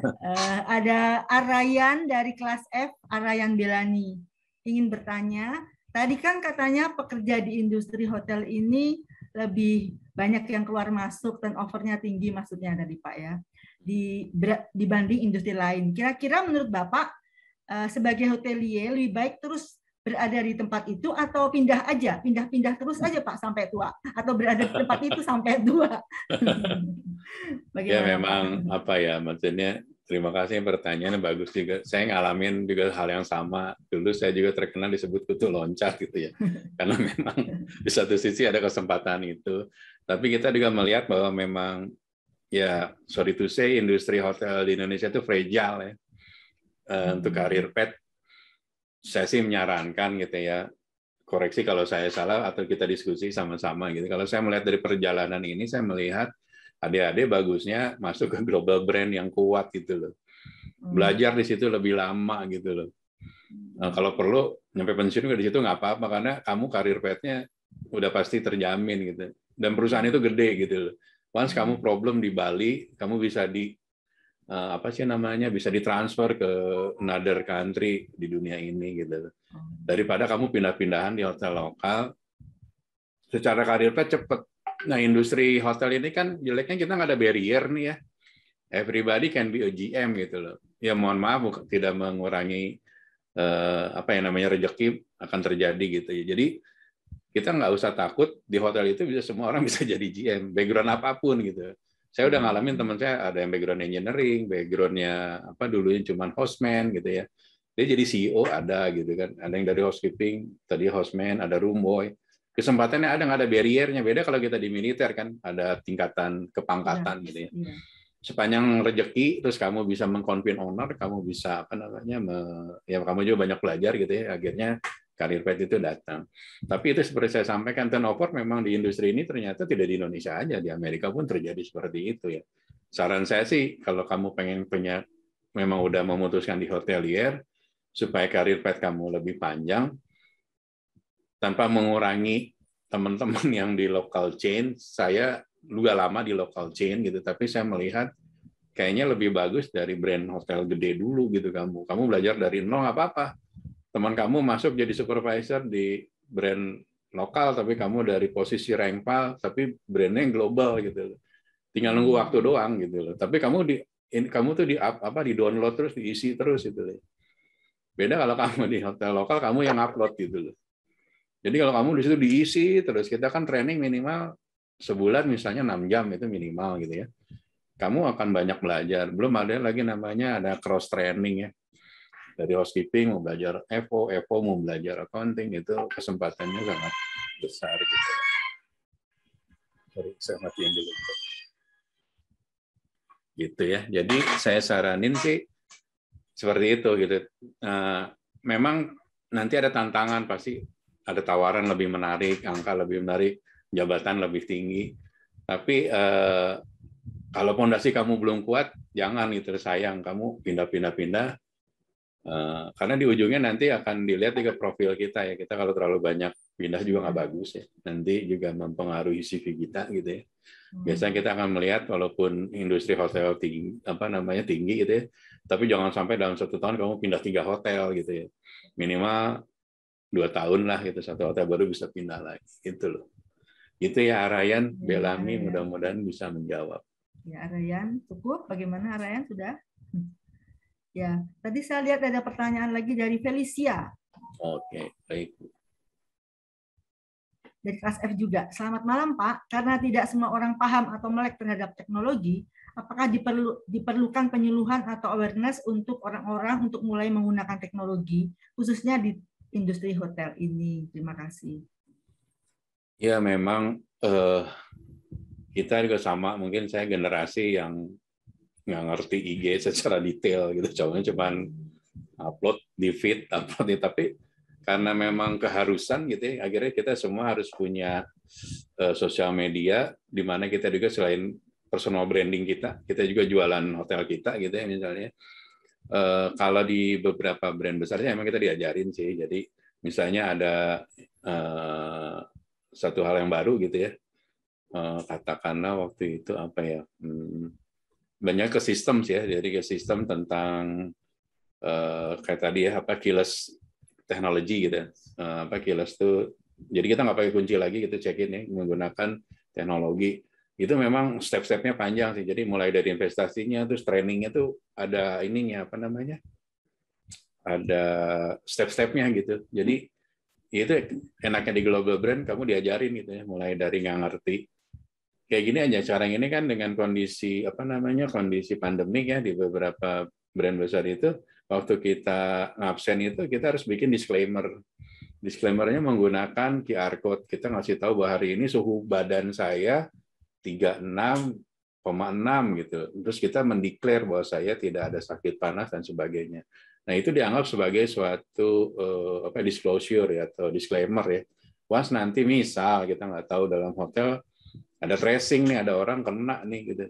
Uh, ada Arayan dari kelas F, Arayan Belani ingin bertanya. Tadi kan katanya pekerja di industri hotel ini lebih banyak yang keluar masuk dan overnya tinggi maksudnya tadi Pak ya di dibanding industri lain. Kira-kira menurut Bapak eh, sebagai hotelier lebih baik terus berada di tempat itu atau pindah aja, pindah-pindah terus aja Pak sampai tua atau berada di tempat itu sampai tua. Ya, Bagaimana? Ya memang apa ya maksudnya terima kasih pertanyaannya bagus juga. Saya ngalamin juga hal yang sama. Dulu saya juga terkenal disebut kutu loncat gitu ya. Karena memang di satu sisi ada kesempatan itu, tapi kita juga melihat bahwa memang ya sorry to say industri hotel di Indonesia itu fragile ya. Eh, untuk hmm. karir pet saya sih menyarankan gitu ya koreksi kalau saya salah atau kita diskusi sama-sama gitu. Kalau saya melihat dari perjalanan ini, saya melihat adik-adik bagusnya masuk ke global brand yang kuat gitu loh. Hmm. Belajar di situ lebih lama gitu loh. Nah, kalau perlu nyampe pensiun di situ nggak apa-apa karena kamu karir petnya udah pasti terjamin gitu. Dan perusahaan itu gede gitu loh. Once hmm. kamu problem di Bali, kamu bisa di Eh, apa sih namanya bisa ditransfer ke another country di dunia ini gitu hmm. daripada kamu pindah-pindahan di hotel lokal secara karir cepet nah industri hotel ini kan jeleknya kita nggak ada barrier nih ya everybody can be a GM gitu loh ya mohon maaf bukan, tidak mengurangi eh, apa yang namanya rejeki akan terjadi gitu ya jadi kita nggak usah takut di hotel itu bisa semua orang bisa jadi GM background apapun gitu saya udah hmm. ngalamin teman saya ada yang background engineering, backgroundnya apa dulunya cuma hostman gitu ya. Dia jadi CEO ada gitu kan, ada yang dari housekeeping, tadi hostman, ada room boy. Kesempatannya ada nggak ada barriernya beda kalau kita di militer kan ada tingkatan kepangkatan ya, gitu ya. ya. Sepanjang rejeki terus kamu bisa mengkonfirm owner, kamu bisa apa namanya me, ya kamu juga banyak belajar gitu ya. Akhirnya karir pet itu datang. Tapi itu seperti saya sampaikan turnover memang di industri ini ternyata tidak di Indonesia aja di Amerika pun terjadi seperti itu ya. Saran saya sih kalau kamu pengen punya memang udah memutuskan di hotelier supaya karir pet kamu lebih panjang tanpa mengurangi teman-teman yang di local chain. Saya juga lama di local chain gitu, tapi saya melihat kayaknya lebih bagus dari brand hotel gede dulu gitu kamu. Kamu belajar dari nol apa-apa teman kamu masuk jadi supervisor di brand lokal tapi kamu dari posisi rengpal tapi brandnya global gitu loh. tinggal nunggu waktu hmm. doang gitu loh tapi kamu di in, kamu tuh di up, apa di download terus diisi terus gitu loh beda kalau kamu di hotel lokal kamu yang upload gitu loh jadi kalau kamu di situ diisi terus kita kan training minimal sebulan misalnya 6 jam itu minimal gitu ya kamu akan banyak belajar belum ada lagi namanya ada cross training ya dari housekeeping mau belajar evo evo mau belajar accounting itu kesempatannya sangat besar gitu. Sorry, saya matiin dulu. Gitu ya. Jadi saya saranin sih seperti itu gitu. Eh, memang nanti ada tantangan pasti ada tawaran lebih menarik, angka lebih menarik, jabatan lebih tinggi. Tapi eh, kalau pondasi kamu belum kuat, jangan itu sayang kamu pindah-pindah-pindah Eh, karena di ujungnya nanti akan dilihat juga profil kita ya. Kita kalau terlalu banyak pindah juga nggak bagus ya. Nanti juga mempengaruhi CV kita gitu ya. Hmm. Biasanya kita akan melihat walaupun industri hotel tinggi apa namanya tinggi gitu ya, tapi jangan sampai dalam satu tahun kamu pindah tiga hotel gitu ya. Minimal dua tahun lah gitu satu hotel baru bisa pindah lagi itu loh. Itu ya Arayan ya, Belami mudah-mudahan bisa menjawab. Ya Arayan cukup. Bagaimana Arayan sudah? Ya, tadi saya lihat ada pertanyaan lagi dari Felicia. Oke, baik. Dari kelas F juga. Selamat malam Pak. Karena tidak semua orang paham atau melek terhadap teknologi, apakah diperlu, diperlukan penyuluhan atau awareness untuk orang-orang untuk mulai menggunakan teknologi, khususnya di industri hotel ini? Terima kasih. Ya, memang uh, kita juga sama. Mungkin saya generasi yang nggak ngerti IG hmm. secara detail gitu cowoknya cuman upload di feed upload di tapi karena memang keharusan gitu ya, akhirnya kita semua harus punya uh, sosial media di mana kita juga selain personal branding kita kita juga jualan hotel kita gitu ya misalnya uh, kalau di beberapa brand besarnya emang kita diajarin sih jadi misalnya ada uh, satu hal yang baru gitu ya uh, katakanlah waktu itu apa ya hmm, banyak ke sistem sih ya, jadi ke sistem tentang uh, kayak tadi ya apa keyless teknologi gitu, uh, apa keyless itu. Jadi kita nggak pakai kunci lagi, kita gitu, check-in ya menggunakan teknologi. Itu memang step-stepnya panjang sih. Jadi mulai dari investasinya, terus trainingnya tuh ada ininya apa namanya, ada step-stepnya gitu. Jadi itu enaknya di global brand kamu diajarin gitu ya, mulai dari nggak ngerti kayak gini aja sekarang ini kan dengan kondisi apa namanya kondisi pandemik ya di beberapa brand besar itu waktu kita absen itu kita harus bikin disclaimer disclaimernya menggunakan QR code kita ngasih tahu bahwa hari ini suhu badan saya 36,6 gitu terus kita mendeklar bahwa saya tidak ada sakit panas dan sebagainya nah itu dianggap sebagai suatu uh, apa disclosure ya, atau disclaimer ya once nanti misal kita nggak tahu dalam hotel ada tracing nih, ada orang kena nih gitu.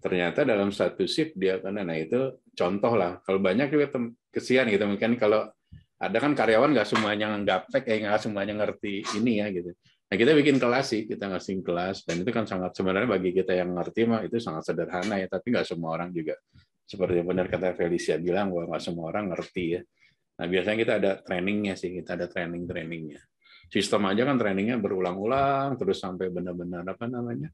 Ternyata dalam satu shift dia kena. Nah itu contoh lah. Kalau banyak juga kesian gitu. Mungkin kalau ada kan karyawan nggak semuanya nggak eh nggak semuanya ngerti ini ya gitu. Nah, kita bikin kelas sih, kita ngasih kelas, dan itu kan sangat sebenarnya bagi kita yang ngerti mah itu sangat sederhana ya, tapi nggak semua orang juga. Seperti yang benar kata Felicia bilang bahwa nggak semua orang ngerti ya. Nah, biasanya kita ada trainingnya sih, kita ada training-trainingnya sistem aja kan trainingnya berulang-ulang terus sampai benar-benar apa namanya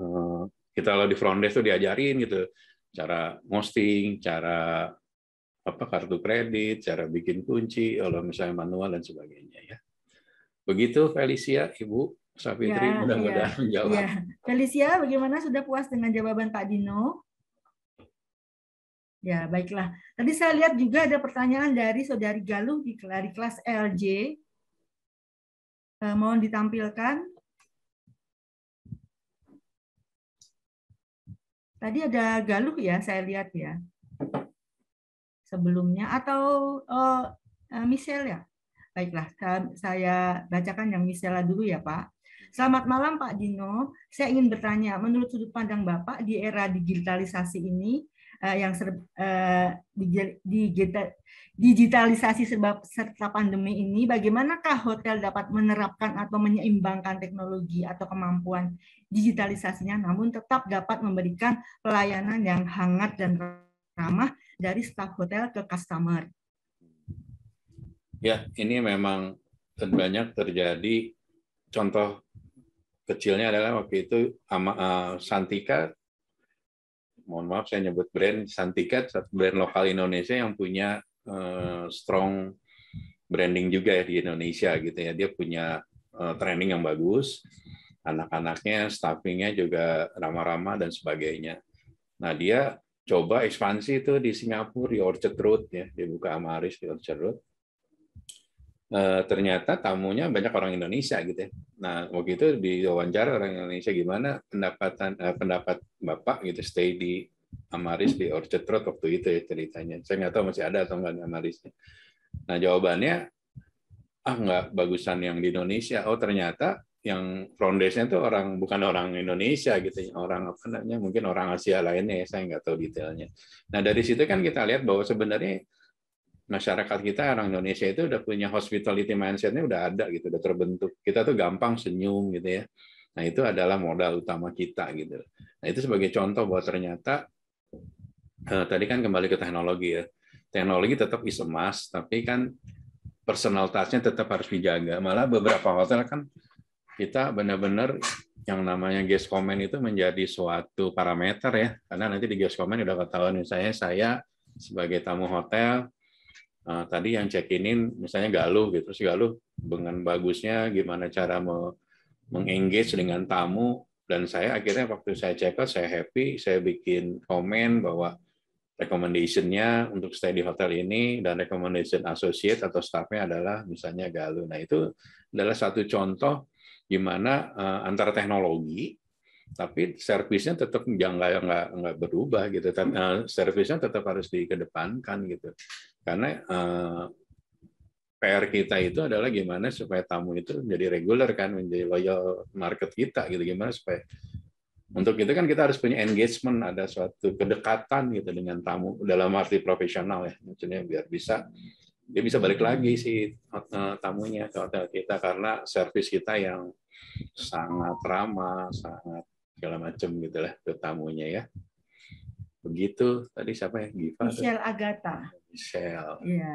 eh, kita lo di front desk tuh diajarin gitu cara hosting, cara apa kartu kredit, cara bikin kunci, kalau misalnya manual dan sebagainya ya. Begitu Felicia, Ibu Safitri ya, mudah-mudahan ya. menjawab. Ya. Felicia, bagaimana sudah puas dengan jawaban Pak Dino? Ya, baiklah. Tadi saya lihat juga ada pertanyaan dari Saudari Galuh di kelas LJ. Eh, mohon ditampilkan. Tadi ada Galuh ya, saya lihat ya. Sebelumnya atau oh, eh, Michelle ya. Baiklah, saya bacakan yang Michelle dulu ya, Pak. Selamat malam Pak Dino. Saya ingin bertanya, menurut sudut pandang Bapak di era digitalisasi ini, uh, yang ser, uh, eh, digital, digitalisasi serba, serta pandemi ini, bagaimanakah hotel dapat menerapkan atau menyeimbangkan teknologi atau kemampuan digitalisasinya, namun tetap dapat memberikan pelayanan yang hangat dan ramah dari staf hotel ke customer? Ya, ini memang banyak terjadi contoh kecilnya adalah waktu itu eh, Santika mohon maaf saya nyebut brand Santiket, brand lokal Indonesia yang punya uh, strong branding juga ya di Indonesia gitu ya. Dia punya uh, training yang bagus, anak-anaknya, staffingnya juga ramah-ramah dan sebagainya. Nah dia coba ekspansi itu di Singapura di Orchard Road ya, dia buka Amaris di Orchard Road. Eh, ternyata tamunya banyak orang Indonesia gitu ya. Nah waktu itu diwawancara orang Indonesia gimana pendapatan uh, pendapat bapak gitu stay di Amaris di Orchard Road waktu itu ya ceritanya. Saya nggak tahu masih ada atau nggak Amarisnya. Nah jawabannya ah nggak bagusan yang di Indonesia. Oh ternyata yang foundersnya itu orang bukan orang Indonesia gitu, ya. orang apa namanya mungkin orang Asia lainnya ya saya nggak tahu detailnya. Nah dari situ kan kita lihat bahwa sebenarnya masyarakat kita orang Indonesia itu udah punya hospitality mindsetnya udah ada gitu udah terbentuk kita tuh gampang senyum gitu ya nah itu adalah modal utama kita gitu nah itu sebagai contoh bahwa ternyata eh, tadi kan kembali ke teknologi ya teknologi tetap is emas tapi kan personal touch-nya tetap harus dijaga malah beberapa hotel kan kita benar-benar yang namanya guest comment itu menjadi suatu parameter ya karena nanti di guest comment udah ketahuan misalnya saya sebagai tamu hotel uh, tadi yang check inin misalnya Galuh gitu terus Galuh dengan bagusnya gimana cara mengengage dengan tamu dan saya akhirnya waktu saya cek out saya happy saya bikin komen bahwa recommendation untuk stay di hotel ini dan recommendation associate atau staffnya adalah misalnya Galuh. Nah itu adalah satu contoh gimana uh, antara teknologi tapi servisnya tetap nggak nggak nggak berubah gitu uh, servisnya tetap harus dikedepankan gitu karena uh, eh, PR kita itu adalah gimana supaya tamu itu menjadi reguler kan menjadi loyal market kita gitu gimana supaya untuk itu kan kita harus punya engagement ada suatu kedekatan gitu dengan tamu dalam arti profesional ya maksudnya biar bisa dia bisa balik lagi si eh, tamunya ke hotel kita karena servis kita yang sangat ramah sangat segala macam gitulah ke tamunya ya begitu tadi siapa ya Giva Michelle Agata Michelle Iya,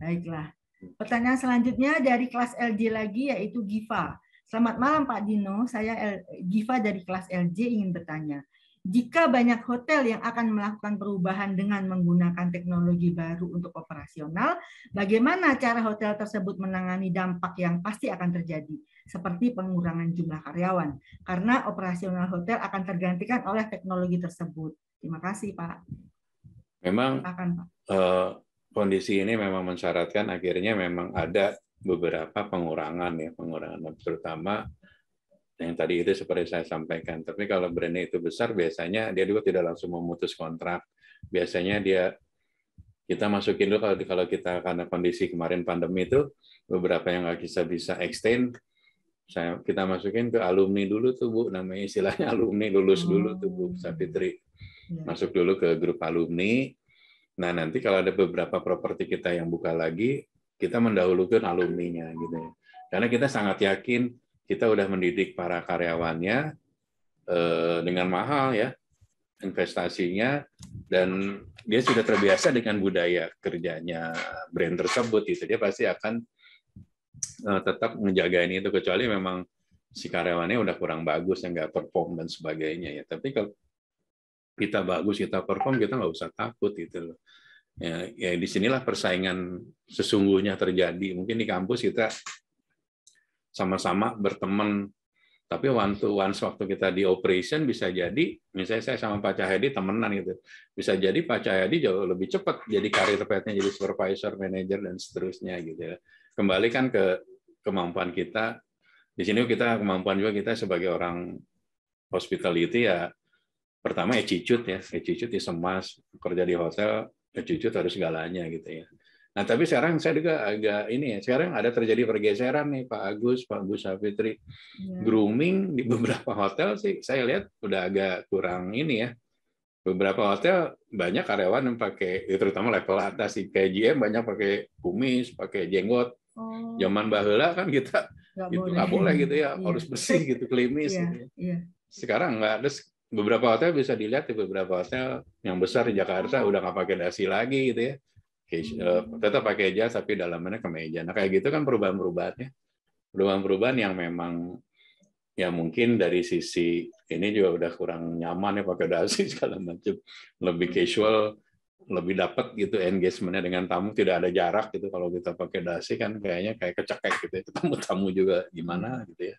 baiklah hmm. pertanyaan selanjutnya dari kelas LJ lagi yaitu Giva Selamat malam Pak Dino, saya Giva dari kelas LJ ingin bertanya jika banyak hotel yang akan melakukan perubahan dengan menggunakan teknologi baru untuk operasional, bagaimana cara hotel tersebut menangani dampak yang pasti akan terjadi, seperti pengurangan jumlah karyawan, karena operasional hotel akan tergantikan oleh teknologi tersebut. Terima kasih, Pak. Memang Silakan, Pak. Uh, kondisi ini memang mensyaratkan akhirnya memang ada beberapa pengurangan ya pengurangan terutama yang tadi itu seperti saya sampaikan. Tapi kalau brandnya itu besar, biasanya dia juga tidak langsung memutus kontrak. Biasanya dia kita masukin dulu kalau kalau kita karena kondisi kemarin pandemi itu beberapa yang nggak bisa bisa extend saya kita masukin ke alumni dulu tuh bu namanya istilahnya alumni lulus dulu tuh bu oh. Sapitri iya. masuk dulu ke grup alumni nah nanti kalau ada beberapa properti kita yang buka lagi kita mendahulukan alumninya gitu ya karena kita sangat yakin kita udah mendidik para karyawannya eh, dengan mahal ya investasinya dan dia sudah terbiasa dengan budaya kerjanya brand tersebut itu dia pasti akan eh, tetap menjaga ini itu kecuali memang si karyawannya udah kurang bagus yang nggak perform dan sebagainya ya tapi kalau kita bagus kita perform kita nggak usah takut gitu loh ya, ya disinilah persaingan sesungguhnya terjadi mungkin di kampus kita sama-sama berteman. Tapi once, once waktu kita di operation bisa jadi, misalnya saya sama Pak Cahyadi temenan gitu, bisa jadi Pak Cahyadi jauh lebih cepat jadi karir petnya jadi supervisor, manager dan seterusnya gitu ya. Kembali kan ke kemampuan kita. Di sini kita kemampuan juga kita sebagai orang hospitality ya pertama attitude ya, attitude di semas Kerja di hotel attitude harus segalanya gitu ya. Nah, tapi sekarang saya juga agak ini ya, sekarang ada terjadi pergeseran nih Pak Agus, Pak Agus Safitri. Yeah. Grooming di beberapa hotel sih saya lihat udah agak kurang ini ya. Beberapa hotel banyak karyawan yang pakai, ya terutama level atas sih, PJM banyak pakai kumis, pakai jenggot. Oh. Zaman bahula kan kita nggak gitu, boleh. boleh gitu ya, iya. harus bersih gitu, klimis. yeah. Gitu. Yeah. Sekarang nggak, ada beberapa hotel bisa dilihat di beberapa hotel yang besar di Jakarta oh. udah nggak pakai dasi lagi gitu ya Eh, tetap pakai jas tapi dalamnya kemeja. Nah kayak gitu kan perubahan-perubahannya, perubahan-perubahan yang memang ya mungkin dari sisi ini juga udah kurang nyaman ya pakai dasi segala macam, lebih casual, lebih dapat gitu engagementnya dengan tamu tidak ada jarak gitu kalau kita pakai dasi kan kayaknya kayak kecekek gitu ya tamu-tamu juga gimana gitu ya.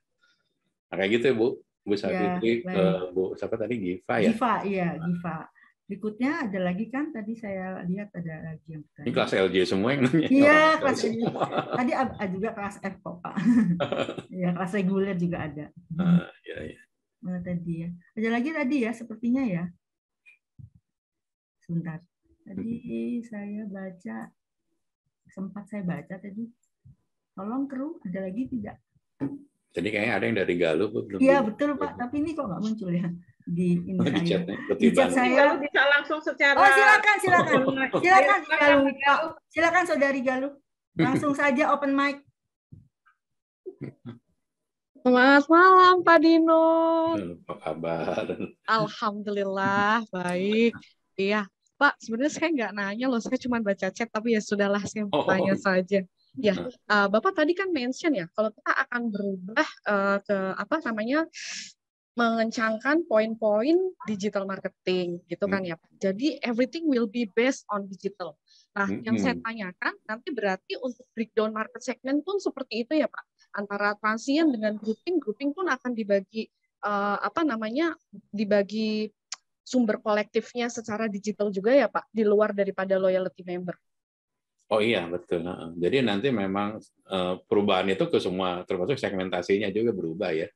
Nah, kayak gitu ya Bu, Bu Sabitri, ya, eh, Bu siapa tadi Giva ya? Giva, iya Giva. Berikutnya ada lagi kan tadi saya lihat ada lagi yang bertanya. Ini kelas LJ semua yang nanya. Iya, kelas LJ. Tadi ah, juga kelas F kok, Pak. ya, kelas reguler juga ada. Uh, ah, hmm. ya, ya. Mana ah, tadi ya? Ada lagi tadi ya, sepertinya ya. Sebentar. Tadi saya baca sempat saya baca tadi. Tolong kru, ada lagi tidak? Jadi kayaknya ada yang dari Galuh belum. Iya, betul Pak, iya, tapi ini kok nggak muncul ya di ini di saya. Di chat saya. bisa langsung secara Oh, silakan silakan. Silakan Galuh. Silakan Saudari Galuh. Langsung saja open mic. Selamat malam Pak Dino. Apa kabar? Alhamdulillah baik. Iya, Pak, sebenarnya saya nggak nanya loh, saya cuma baca chat, tapi ya sudahlah saya oh. tanya oh. saja. Ya, uh, Bapak tadi kan mention ya, kalau kita akan berubah uh, ke apa namanya mengencangkan poin-poin digital marketing gitu kan hmm. ya. Jadi everything will be based on digital. Nah, yang hmm. saya tanyakan nanti berarti untuk breakdown market segment pun seperti itu ya, Pak. Antara transient dengan grouping, grouping pun akan dibagi uh, apa namanya? dibagi sumber kolektifnya secara digital juga ya, Pak, di luar daripada loyalty member. Oh iya betul. Jadi nanti memang eh, perubahan itu ke semua termasuk segmentasinya juga berubah ya.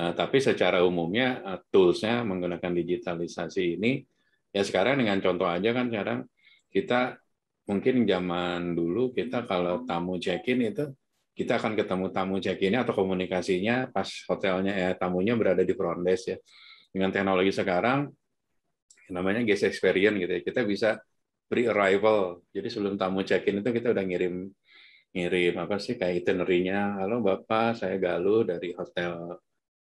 Nah, tapi secara umumnya eh, toolsnya menggunakan digitalisasi ini ya sekarang dengan contoh aja kan sekarang kita mungkin zaman dulu kita kalau tamu check-in itu kita akan ketemu tamu check-innya atau komunikasinya pas hotelnya ya tamunya berada di front desk ya. Dengan teknologi sekarang namanya guest experience gitu ya. Kita bisa pre-arrival. Jadi sebelum tamu check-in itu kita udah ngirim ngirim apa sih kayak itinerary-nya. Halo Bapak, saya Galuh dari hotel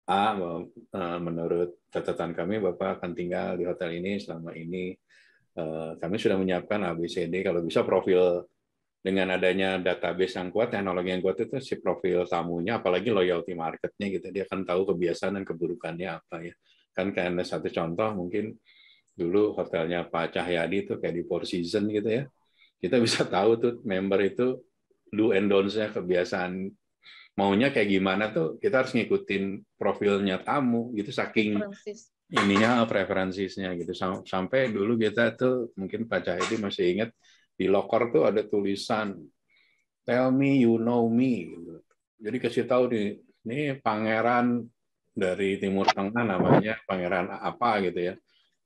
A e, menurut catatan kami Bapak akan tinggal di hotel ini selama ini e, kami sudah menyiapkan ABCD kalau bisa profil dengan adanya database yang kuat, teknologi yang kuat itu si profil tamunya, apalagi loyalty marketnya gitu, dia akan tahu kebiasaan dan keburukannya apa ya. Kan karena satu contoh mungkin dulu hotelnya Pak Cahyadi itu kayak di Four Seasons gitu ya, kita bisa tahu tuh member itu do and don'ts-nya kebiasaan maunya kayak gimana tuh kita harus ngikutin profilnya tamu gitu saking ininya preferensinya gitu sampai dulu kita tuh mungkin Pak Cahyadi masih ingat di locker tuh ada tulisan tell me you know me gitu. jadi kasih tahu nih ini pangeran dari timur tengah namanya pangeran apa gitu ya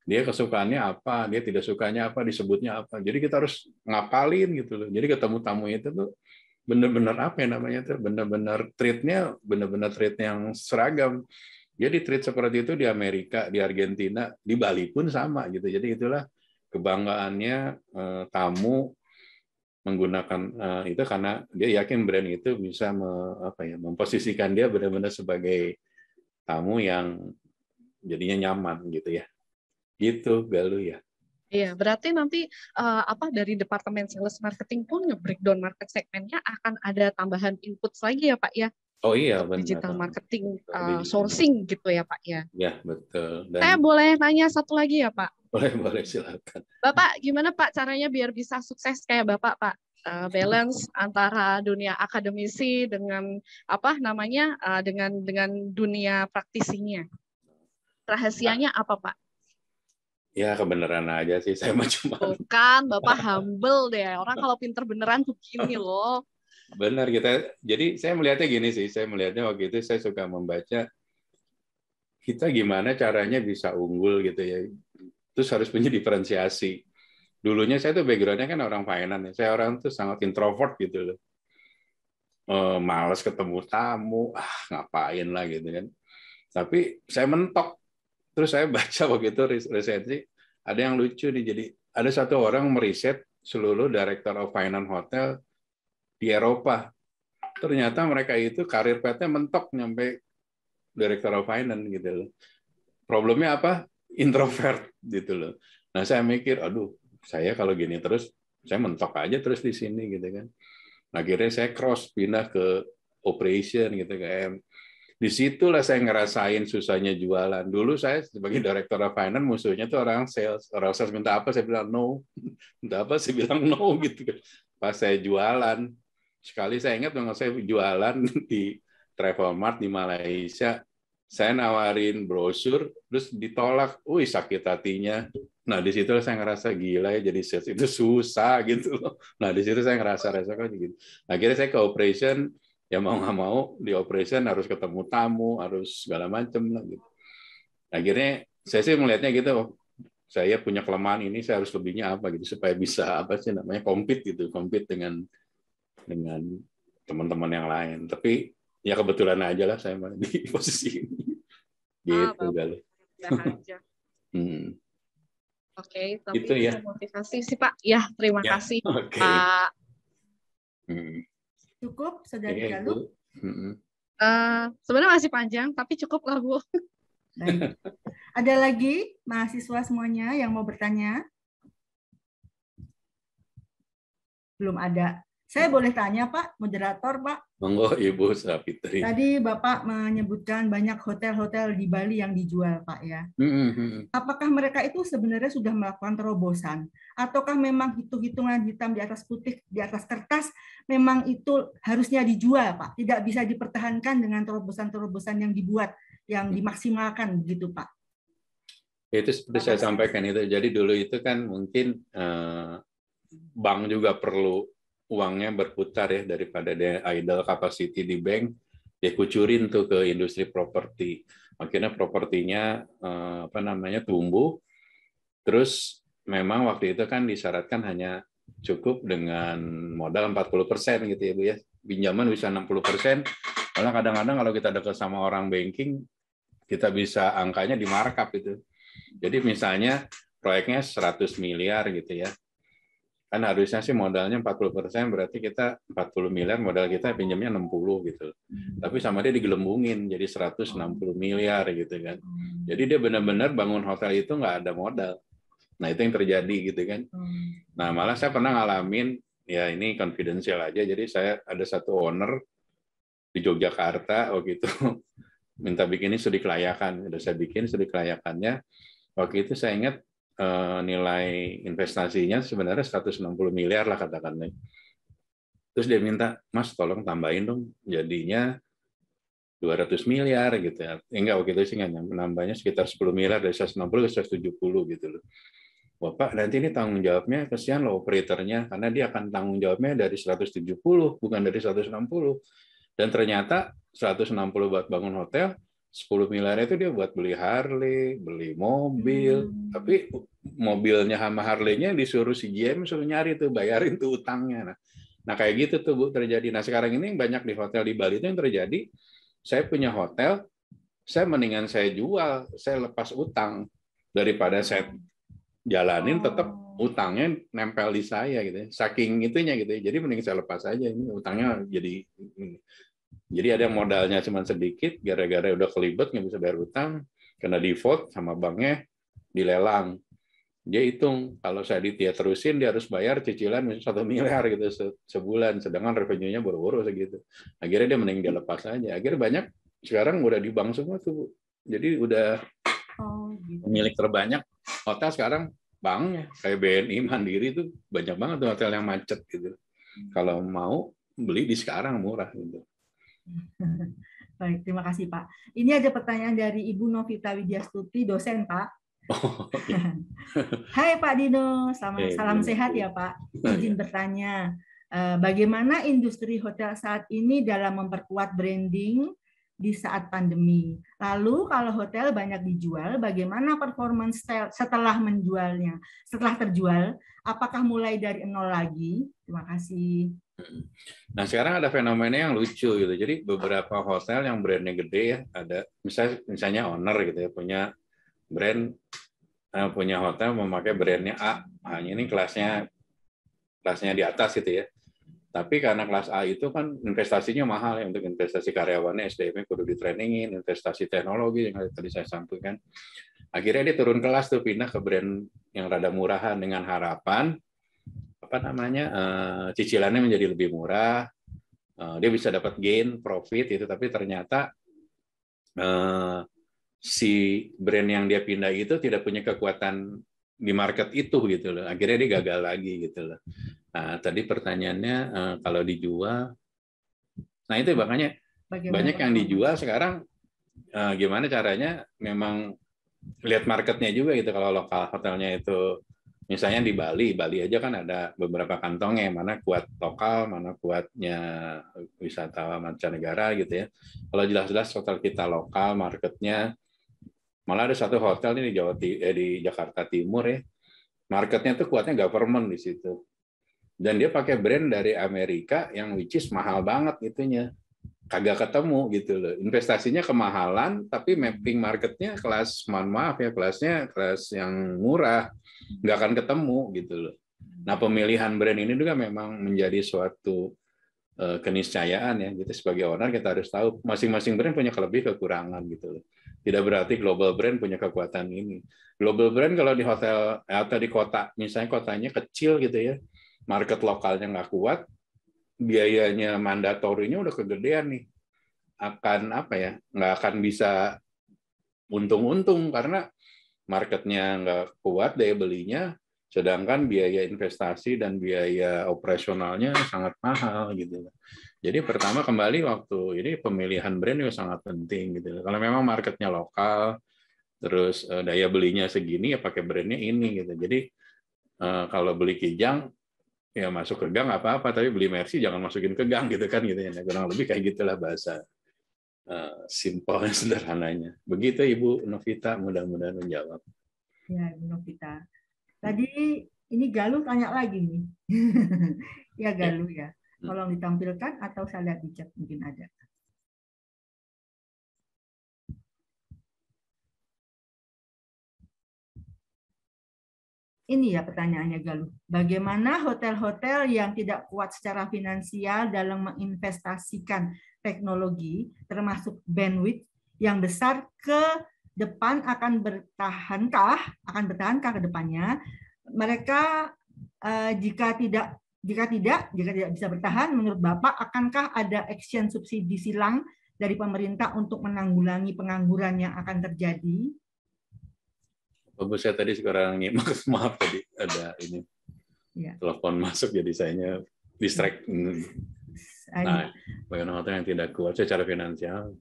dia kesukaannya apa dia tidak sukanya apa disebutnya apa jadi kita harus ngapalin gitu loh jadi ketemu tamu itu tuh benar-benar apa ya namanya tuh benar-benar treatnya benar-benar treat yang seragam jadi treat seperti itu di Amerika di Argentina di Bali pun sama gitu jadi itulah kebanggaannya tamu eh, menggunakan eh, itu karena dia yakin brand itu bisa me, apa ya memposisikan dia benar-benar sebagai tamu yang jadinya nyaman gitu ya gitu Galuh ya Iya, berarti nanti uh, apa dari departemen sales marketing pun nge-breakdown market segmennya akan ada tambahan input lagi ya Pak ya? Oh iya, benar. Digital marketing uh, sourcing gitu ya Pak ya? Ya betul. Dan... Saya boleh tanya satu lagi ya Pak? Boleh boleh silakan. Bapak gimana Pak caranya biar bisa sukses kayak Bapak Pak? balance antara dunia akademisi dengan apa namanya dengan dengan dunia praktisinya rahasianya nah, apa pak Ya kebenaran aja sih saya mah cuma. Bukan, Bapak humble deh. Orang kalau pinter beneran tuh gini loh. Benar kita. Jadi saya melihatnya gini sih. Saya melihatnya waktu itu saya suka membaca kita gimana caranya bisa unggul gitu ya. Terus harus punya diferensiasi. Dulunya saya tuh backgroundnya kan orang finance. Ya. Saya orang tuh sangat introvert gitu loh. E, males ketemu tamu, ah ngapain lah gitu kan. Tapi saya mentok Terus saya baca waktu itu resensi, ada yang lucu nih. Jadi ada satu orang meriset seluruh director of finance hotel di Eropa. Ternyata mereka itu karir petnya mentok nyampe director of finance gitu loh. Problemnya apa? Introvert gitu loh. Nah saya mikir, aduh, saya kalau gini terus, saya mentok aja terus di sini gitu kan. akhirnya saya cross pindah ke operation gitu kan di situ lah saya ngerasain susahnya jualan. Dulu saya sebagai direktur of finance musuhnya tuh orang sales. Orang sales minta apa saya bilang no. Minta apa saya bilang no gitu. Pas saya jualan, sekali saya ingat memang saya jualan di Travel Mart di Malaysia, saya nawarin brosur, terus ditolak. Wih sakit hatinya. Nah di situ saya ngerasa gila ya jadi sales itu susah gitu loh. Nah di situ saya ngerasa resah gitu. Akhirnya saya ke operation, ya mau hmm. nggak mau di operation harus ketemu tamu, harus segala macam lah gitu. Akhirnya saya sih melihatnya gitu, oh, saya punya kelemahan ini, saya harus lebihnya apa gitu supaya bisa apa sih namanya compete gitu, compete dengan dengan teman-teman yang lain. Tapi ya kebetulan aja lah saya di posisi ini. Ah, gitu ah, kali. Hmm. Oke, tapi itu ya. motivasi sih Pak. Ya, terima ya. kasih okay. Pak. Hmm. Cukup, sudah yeah, iya, Uh, sebenarnya masih panjang, tapi cukup lah, Bu. Ada lagi mahasiswa semuanya yang mau bertanya? Belum ada. Saya boleh tanya Pak, moderator Pak. Monggo Ibu Sapitri. Tadi Bapak menyebutkan banyak hotel-hotel di Bali yang dijual Pak ya. Mm-hmm, mm-hmm. Apakah mereka itu sebenarnya sudah melakukan terobosan? Ataukah memang hitung-hitungan hitam di atas putih, di atas kertas, memang itu harusnya dijual Pak? Tidak bisa dipertahankan dengan terobosan-terobosan yang dibuat, yang dimaksimalkan gitu Pak? Itu seperti saya sampaikan itu. Jadi dulu itu kan mungkin eh, bank juga perlu uangnya berputar ya daripada dia idle capacity di bank dia kucurin tuh ke industri properti akhirnya propertinya eh, apa namanya tumbuh terus memang waktu itu kan disyaratkan hanya cukup dengan modal 40% gitu ya Bu ya pinjaman bisa 60% karena kadang-kadang kalau kita dekat sama orang banking kita bisa angkanya di markup itu jadi misalnya proyeknya 100 miliar gitu ya kan harusnya sih modalnya 40 persen berarti kita 40 miliar modal kita pinjamnya 60 gitu hmm. tapi sama dia digelembungin jadi 160 miliar gitu kan hmm. jadi dia benar-benar bangun hotel itu nggak ada modal nah itu yang terjadi gitu kan hmm. nah malah saya pernah ngalamin ya ini confidential aja jadi saya ada satu owner di Yogyakarta waktu itu minta bikin ini sudah kelayakan udah saya bikin sudah kelayakannya waktu itu saya ingat Eh, nilai investasinya sebenarnya 160 miliar lah katakannya. Terus dia minta, Mas tolong tambahin dong jadinya 200 miliar gitu ya. ya. enggak waktu itu sih enggak nambahnya sekitar 10 miliar dari 160 ke 170 gitu loh. Bapak nanti ini tanggung jawabnya kesian loh operatornya karena dia akan tanggung jawabnya dari 170 bukan dari 160. Dan ternyata 160 buat bangun hotel, 10 miliar itu dia buat beli Harley, beli mobil, hmm. tapi mobilnya sama Harley-nya disuruh si GM suruh nyari tuh bayarin tuh utangnya. Nah, nah kayak gitu tuh Bu terjadi. Nah, sekarang ini banyak di hotel di Bali itu yang terjadi saya punya hotel, saya mendingan saya jual, saya lepas utang daripada saya jalanin tetap oh. utangnya nempel di saya gitu. Ya, saking itunya gitu. Ya. Jadi mending saya lepas aja ini utangnya jadi jadi ada yang modalnya cuma sedikit, gara-gara udah kelibet nggak bisa bayar utang, kena default sama banknya dilelang. Dia hitung kalau saya dia terusin dia harus bayar cicilan misalnya satu miliar gitu sebulan, sedangkan revenue-nya buru-buru segitu. Akhirnya dia mending dia lepas aja. Akhirnya banyak sekarang udah di bank semua tuh, jadi udah oh, gitu. milik terbanyak hotel sekarang banknya kayak BNI Mandiri itu banyak banget hotel yang macet gitu. Hmm. Kalau mau beli di sekarang murah gitu. Baik, terima kasih Pak. Ini ada pertanyaan dari Ibu Novita Widyastuti, dosen Pak. Oh, iya. Hai Pak Dino, salam, salam sehat ya Pak. Iya. Izin bertanya, eh, bagaimana industri hotel saat ini dalam memperkuat branding di saat pandemi? Lalu kalau hotel banyak dijual, bagaimana performance setelah menjualnya? Setelah terjual, apakah mulai dari nol lagi? Terima kasih. Hmm. Nah sekarang ada fenomena yang lucu gitu. Jadi beberapa hotel yang brandnya gede ya ada misalnya misalnya owner gitu ya punya brand eh, punya hotel memakai brandnya A. Nah, ini kelasnya kelasnya di atas gitu ya. Tapi karena kelas A itu kan investasinya mahal ya untuk investasi karyawannya SDM perlu di investasi teknologi yang tadi saya sampaikan. Akhirnya dia turun kelas tuh pindah ke brand yang rada murahan dengan harapan apa namanya eh, cicilannya menjadi lebih murah eh, dia bisa dapat gain profit itu tapi ternyata eh, si brand yang dia pindah itu tidak punya kekuatan di market itu gitu loh akhirnya dia gagal lagi gitu loh nah tadi pertanyaannya kalau dijual nah itu makanya Bagaimana banyak yang dijual sekarang gimana caranya memang lihat marketnya juga gitu kalau lokal hotelnya itu Misalnya di Bali, Bali aja kan ada beberapa kantong yang mana kuat lokal, mana kuatnya wisatawan mancanegara gitu ya. Kalau jelas-jelas hotel kita lokal, marketnya, malah ada satu hotel ini di Jawa eh, di Jakarta Timur ya, marketnya tuh kuatnya government di situ. Dan dia pakai brand dari Amerika yang which is mahal banget itunya kagak ketemu gitu loh. Investasinya kemahalan, tapi mapping marketnya kelas, mohon maaf ya, kelasnya kelas yang murah, nggak akan ketemu gitu loh. Nah pemilihan brand ini juga memang menjadi suatu uh, keniscayaan ya. Kita gitu. sebagai owner kita harus tahu masing-masing brand punya kelebih kekurangan gitu loh. Tidak berarti global brand punya kekuatan ini. Global brand kalau di hotel atau di kota, misalnya kotanya kecil gitu ya, market lokalnya nggak kuat, biayanya mandatorinya udah kegedean nih akan apa ya nggak akan bisa untung-untung karena marketnya nggak kuat daya belinya sedangkan biaya investasi dan biaya operasionalnya sangat mahal gitu jadi pertama kembali waktu ini pemilihan brand juga sangat penting gitu kalau memang marketnya lokal terus eh, daya belinya segini ya pakai brandnya ini gitu jadi eh, kalau beli kijang ya masuk ke gang apa-apa tapi beli mercy jangan masukin ke gang gitu kan gitu ya nah, kurang lebih kayak gitulah bahasa uh, simpelnya sederhananya begitu Ibu Novita mudah-mudahan menjawab ya Ibu Novita tadi ini Galuh tanya lagi nih ya Galuh ya hmm. tolong ditampilkan atau saya lihat di chat mungkin ada ini ya pertanyaannya Galuh. Bagaimana hotel-hotel yang tidak kuat secara finansial dalam menginvestasikan teknologi termasuk bandwidth yang besar ke depan akan bertahankah akan bertahankah ke depannya mereka eh, jika tidak jika tidak jika tidak bisa bertahan menurut Bapak akankah ada action subsidi silang dari pemerintah untuk menanggulangi pengangguran yang akan terjadi Bagus saya tadi sekarang nyimak maaf tadi ada ini ya. telepon masuk jadi sayanya distract. Nah, bagaimana yang tidak kuat secara finansial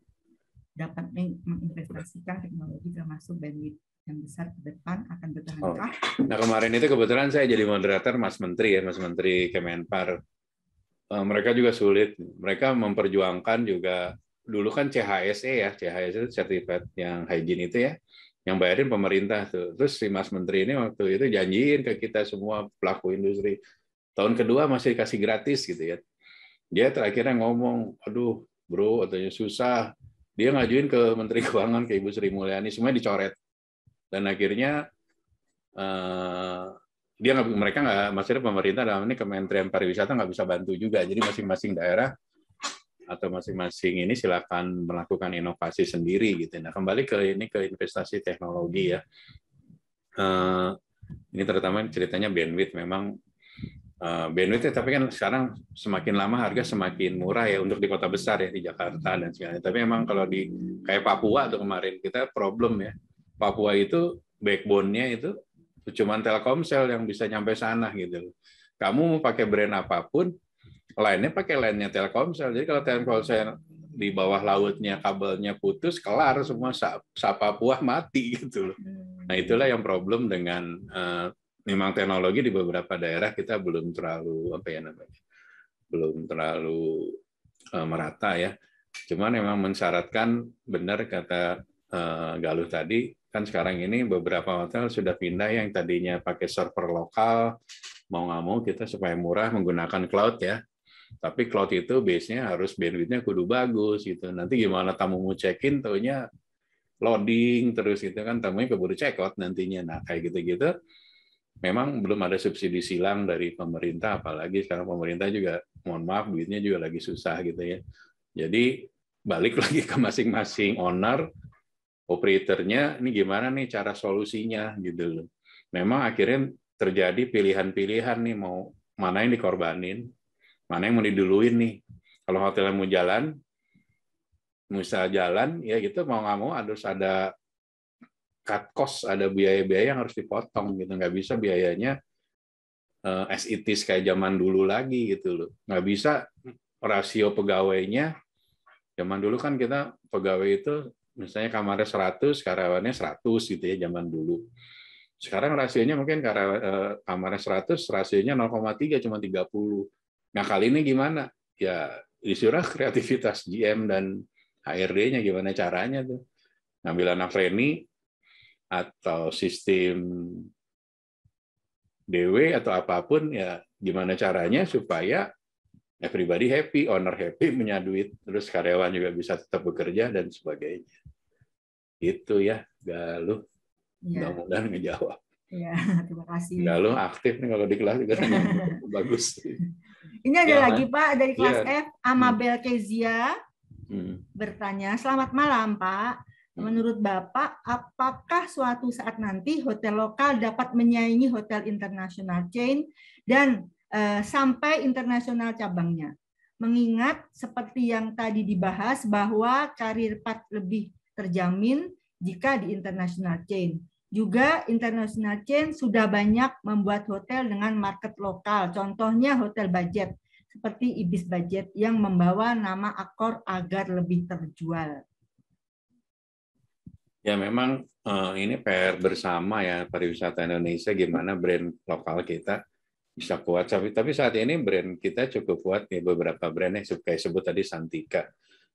dapat menginvestasikan teknologi termasuk bandwidth yang besar ke depan akan bertahan oh. Nah kemarin itu kebetulan saya jadi moderator Mas Menteri ya Mas Menteri Kemenpar. Eh, mereka juga sulit. Mereka memperjuangkan juga dulu kan CHSE ya CHSE itu sertifikat yang hygiene itu ya yang bayarin pemerintah tuh. Terus si Mas Menteri ini waktu itu janjiin ke kita semua pelaku industri tahun kedua masih kasih gratis gitu ya. Dia terakhirnya ngomong, aduh bro, katanya susah. Dia ngajuin ke Menteri Keuangan ke Ibu Sri Mulyani, semuanya dicoret. Dan akhirnya eh, dia nggak mereka nggak maksudnya pemerintah dalam ini kementerian pariwisata nggak bisa bantu juga jadi masing-masing daerah atau masing-masing ini silakan melakukan inovasi sendiri gitu. Nah kembali ke ini ke investasi teknologi ya. Eh, ini terutama ceritanya bandwidth memang eh, bandwidth ya, tapi kan sekarang semakin lama harga semakin murah ya untuk di kota besar ya di Jakarta dan sebagainya. Tapi memang kalau di kayak Papua atau kemarin kita problem ya. Papua itu backbone-nya itu cuma Telkomsel yang bisa nyampe sana gitu. Kamu mau pakai brand apapun, lainnya pakai lainnya Telkomsel. Jadi kalau Telkomsel di bawah lautnya kabelnya putus, kelar semua sapa buah mati gitu Nah itulah yang problem dengan eh, memang teknologi di beberapa daerah kita belum terlalu apa ya namanya, belum terlalu eh, merata ya. Cuman memang mensyaratkan benar kata eh, Galuh tadi kan sekarang ini beberapa hotel sudah pindah yang tadinya pakai server lokal mau nggak mau kita supaya murah menggunakan cloud ya tapi cloud itu base-nya harus bandwidth-nya kudu bagus gitu. Nanti gimana tamu mau check-in taunya loading terus itu kan tamunya keburu check-out nantinya. Nah, kayak gitu-gitu memang belum ada subsidi silang dari pemerintah apalagi sekarang pemerintah juga mohon maaf duitnya juga lagi susah gitu ya. Jadi balik lagi ke masing-masing owner operatornya ini gimana nih cara solusinya gitu loh. Memang akhirnya terjadi pilihan-pilihan nih mau mana yang dikorbanin mana yang mau diduluin nih kalau hotelnya mau jalan misal jalan ya gitu mau nggak mau harus ada cut cost ada biaya-biaya yang harus dipotong gitu nggak bisa biayanya uh, as it kayak zaman dulu lagi gitu loh nggak bisa rasio pegawainya zaman dulu kan kita pegawai itu misalnya kamarnya 100 karyawannya 100 gitu ya zaman dulu sekarang rasionya mungkin karena eh, kamarnya 100 rasionya 0,3 cuma 30 Nah kali ini gimana? Ya disuruh kreativitas GM dan HRD-nya gimana caranya tuh ngambil anak reni atau sistem DW atau apapun ya gimana caranya supaya everybody happy, owner happy, punya duit, terus karyawan juga bisa tetap bekerja dan sebagainya. Itu ya, Galuh. Ya. Mudah-mudahan ngejawab. Ya, terima kasih. Galuh aktif nih kalau di kelas juga bagus. Ini ada ya, lagi Pak dari iya. kelas ya. F, Amabel hmm. Kezia hmm. bertanya, selamat malam Pak. Hmm. Menurut Bapak, apakah suatu saat nanti hotel lokal dapat menyaingi hotel internasional chain dan uh, sampai internasional cabangnya? Mengingat seperti yang tadi dibahas bahwa karir part lebih terjamin jika di internasional chain. Juga international chain sudah banyak membuat hotel dengan market lokal. Contohnya hotel budget seperti Ibis Budget yang membawa nama akor agar lebih terjual. Ya memang eh, ini PR bersama ya pariwisata Indonesia gimana brand lokal kita bisa kuat. Tapi, tapi saat ini brand kita cukup kuat nih beberapa brandnya kayak sebut tadi Santika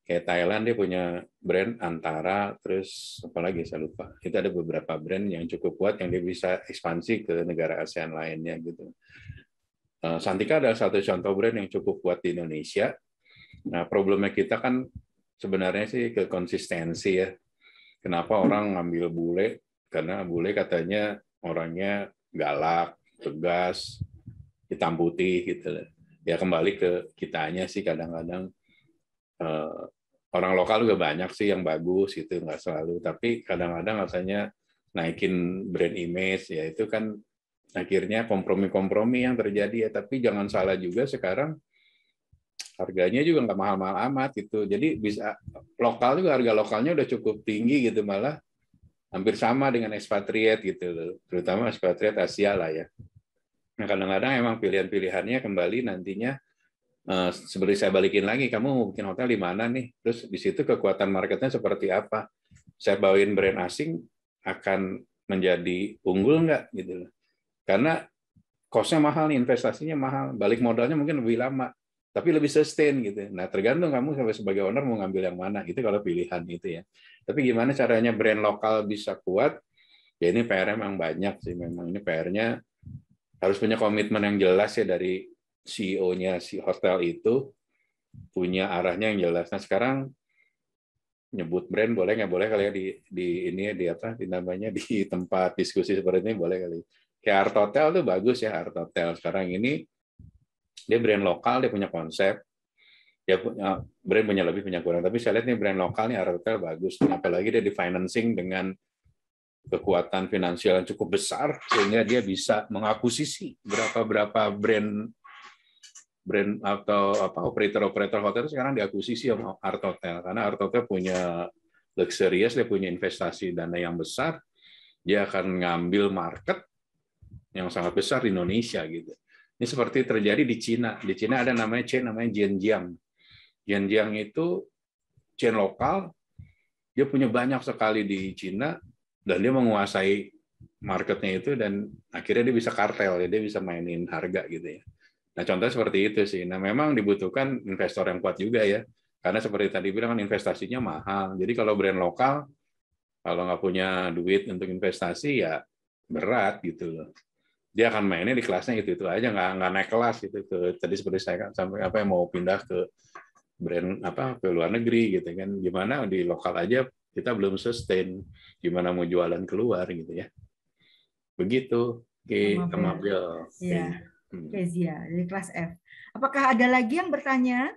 kayak Thailand dia punya brand Antara terus apalagi saya lupa Kita ada beberapa brand yang cukup kuat yang dia bisa ekspansi ke negara ASEAN lainnya gitu eh, Santika adalah satu contoh brand yang cukup kuat di Indonesia nah problemnya kita kan sebenarnya sih ke konsistensi ya kenapa orang ngambil bule karena bule katanya orangnya galak tegas hitam putih gitu ya kembali ke kitanya sih kadang-kadang eh, orang lokal juga banyak sih yang bagus itu nggak selalu tapi kadang-kadang rasanya naikin brand image ya itu kan akhirnya kompromi-kompromi yang terjadi ya tapi jangan salah juga sekarang harganya juga nggak mahal-mahal amat gitu jadi bisa lokal juga harga lokalnya udah cukup tinggi gitu malah hampir sama dengan ekspatriat gitu terutama ekspatriat Asia lah ya nah kadang-kadang emang pilihan-pilihannya kembali nantinya Eh, seperti saya balikin lagi, kamu mau bikin hotel di mana nih? Terus di situ kekuatan marketnya seperti apa? Saya bawain brand asing akan menjadi unggul nggak gitu loh. Karena kosnya mahal nih, investasinya mahal, balik modalnya mungkin lebih lama, tapi lebih sustain gitu. Nah tergantung kamu sebagai owner mau ngambil yang mana, itu kalau pilihan itu ya. Tapi gimana caranya brand lokal bisa kuat? Ya ini PR memang banyak sih, memang ini PR-nya harus punya komitmen yang jelas ya dari CEO-nya si hotel itu punya arahnya yang jelas. Nah sekarang nyebut brand boleh nggak boleh kali ya di di ini ya, di apa di namanya di tempat diskusi seperti ini boleh kali. Kayak Art Hotel tuh bagus ya Art Hotel sekarang ini dia brand lokal dia punya konsep dia punya eh, brand punya lebih punya kurang tapi saya lihat nih brand lokal nih Art Hotel bagus apalagi dia di financing dengan kekuatan finansial yang cukup besar sehingga dia bisa mengakuisisi berapa-berapa brand brand atau apa operator-operator hotel sekarang diakuisisi sama hmm. Art Hotel karena Art Hotel punya luxurious dia punya investasi dana yang besar dia akan ngambil market yang sangat besar di Indonesia gitu. Ini seperti terjadi di Cina. Di Cina ada namanya chain namanya Jianjiang. Jianjiang itu chain lokal. Dia punya banyak sekali di Cina dan dia menguasai marketnya itu dan akhirnya dia bisa kartel ya, dia bisa mainin harga gitu ya. Nah, contoh seperti itu sih. Nah, memang dibutuhkan investor yang kuat juga ya. Karena seperti tadi bilang kan investasinya mahal. Jadi kalau brand lokal kalau nggak punya duit untuk investasi ya berat gitu loh. Dia akan mainnya di kelasnya itu itu aja nggak nggak naik kelas gitu ke tadi seperti saya sampai apa yang mau pindah ke brand apa ke luar negeri gitu kan gimana di lokal aja kita belum sustain gimana mau jualan keluar gitu ya begitu oke okay, sama Hmm. Kezia dari kelas F. Apakah ada lagi yang bertanya?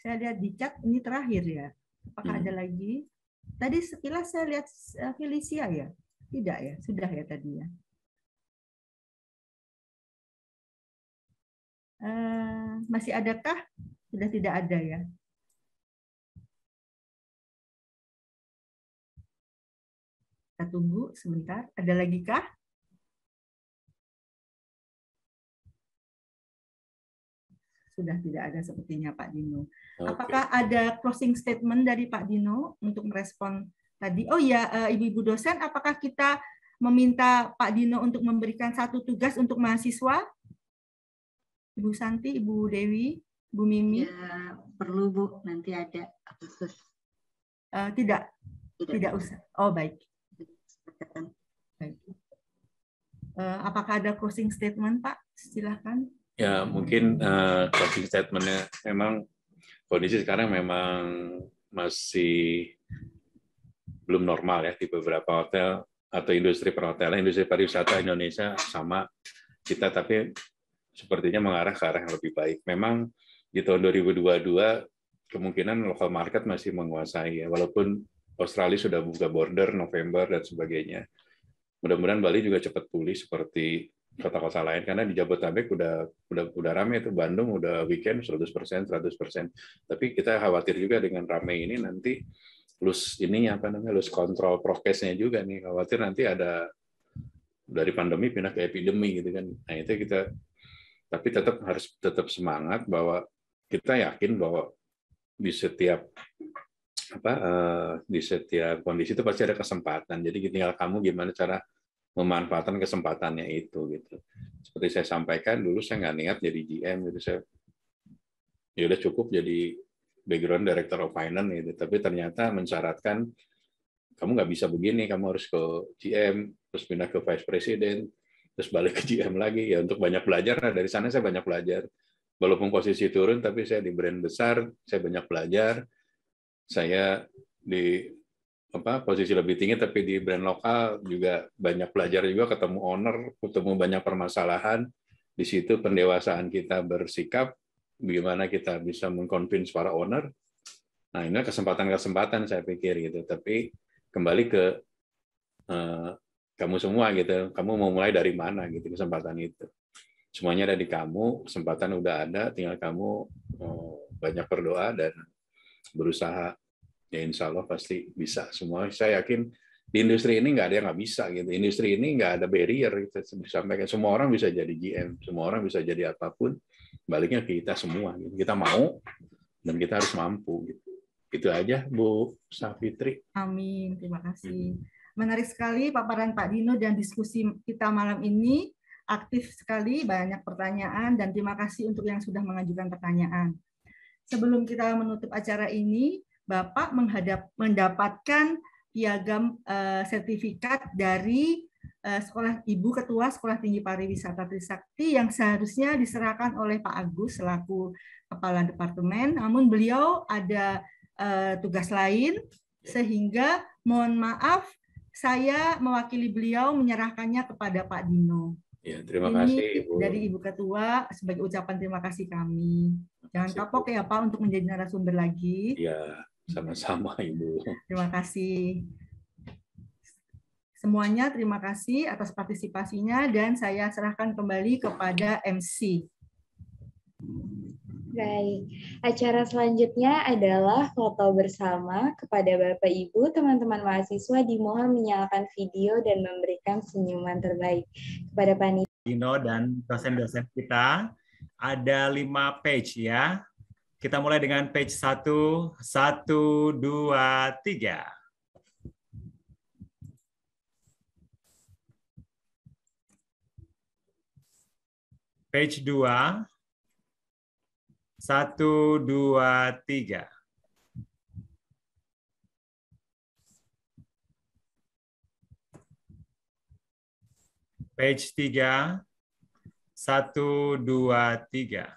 Saya lihat di chat ini terakhir ya. Apakah hmm. ada lagi? Tadi sekilas saya lihat eh, Felicia ya. Tidak ya, sudah ya tadi ya. Eh, masih adakah? Sudah tidak ada ya. Kita tunggu sebentar. Ada lagi kah? Sudah tidak ada sepertinya Pak Dino. Okay. Apakah ada closing statement dari Pak Dino untuk merespon tadi? Oh ya, ibu-ibu dosen, apakah kita meminta Pak Dino untuk memberikan satu tugas untuk mahasiswa? Ibu Santi, Ibu Dewi, Bu Mimi? Ya, perlu Bu, nanti ada khusus. Uh, eh, tidak. tidak, tidak usah. Oh baik. Eh, apakah ada closing statement, Pak? Silahkan. Ya, mungkin uh, closing statementnya memang kondisi sekarang memang masih belum normal ya di beberapa hotel atau industri perhotelan, industri pariwisata Indonesia sama kita, tapi sepertinya mengarah ke arah yang lebih baik. Memang di tahun 2022 kemungkinan lokal market masih menguasai ya, walaupun Australia sudah buka border November dan sebagainya. Mudah-mudahan Bali juga cepat pulih seperti kota-kota lain karena di Jabodetabek udah udah udah ramai itu Bandung udah weekend 100% 100%. Tapi kita khawatir juga dengan ramai ini nanti plus ini apa namanya plus kontrol prokesnya juga nih khawatir nanti ada dari pandemi pindah ke epidemi gitu kan. Nah, itu kita tapi tetap harus tetap semangat bahwa kita yakin bahwa di setiap apa eh, di setiap kondisi itu pasti ada kesempatan. Jadi tinggal kamu gimana cara memanfaatkan kesempatannya itu gitu. Seperti saya sampaikan dulu saya nggak niat jadi GM gitu saya ya udah cukup jadi background director of finance gitu. Tapi ternyata mensyaratkan kamu nggak bisa begini, kamu harus ke GM, terus pindah ke vice president, terus balik ke GM lagi ya untuk banyak belajar. Nah, dari sana saya banyak belajar. Walaupun posisi turun, tapi saya di brand besar, saya banyak belajar saya di apa posisi lebih tinggi tapi di brand lokal juga banyak belajar juga ketemu owner ketemu banyak permasalahan di situ pendewasaan kita bersikap bagaimana kita bisa mengconvince para owner nah ini kesempatan-kesempatan saya pikir gitu tapi kembali ke uh, kamu semua gitu kamu mau mulai dari mana gitu kesempatan itu semuanya ada di kamu kesempatan udah ada tinggal kamu uh, banyak berdoa dan berusaha ya insya Allah pasti bisa semua saya yakin di industri ini nggak ada yang nggak bisa gitu industri ini nggak ada barrier gitu. sampaikan semua orang bisa jadi GM semua orang bisa jadi apapun baliknya kita semua gitu. kita mau dan kita harus mampu gitu itu aja Bu Safitri Amin terima kasih hmm. menarik sekali paparan Pak Dino dan diskusi kita malam ini aktif sekali banyak pertanyaan dan terima kasih untuk yang sudah mengajukan pertanyaan sebelum kita menutup acara ini, Bapak menghadap, mendapatkan piagam uh, sertifikat dari uh, sekolah Ibu Ketua Sekolah Tinggi Pariwisata Trisakti yang seharusnya diserahkan oleh Pak Agus selaku Kepala Departemen, namun beliau ada uh, tugas lain sehingga mohon maaf saya mewakili beliau menyerahkannya kepada Pak Dino. Ya, terima Ini kasih Ibu. dari Ibu Ketua sebagai ucapan terima kasih kami. Jangan terima kasih, kapok ya Pak untuk menjadi narasumber lagi. Iya, sama-sama Ibu. Terima kasih. Semuanya terima kasih atas partisipasinya dan saya serahkan kembali kepada MC. Baik, acara selanjutnya adalah foto bersama kepada Bapak Ibu, teman-teman mahasiswa dimohon menyalakan video dan memberikan senyuman terbaik kepada panitia. Dino dan dosen-dosen kita ada lima page ya. Kita mulai dengan page satu, satu, dua, tiga. Page 2, satu, dua, tiga. Page tiga. Satu, dua, tiga.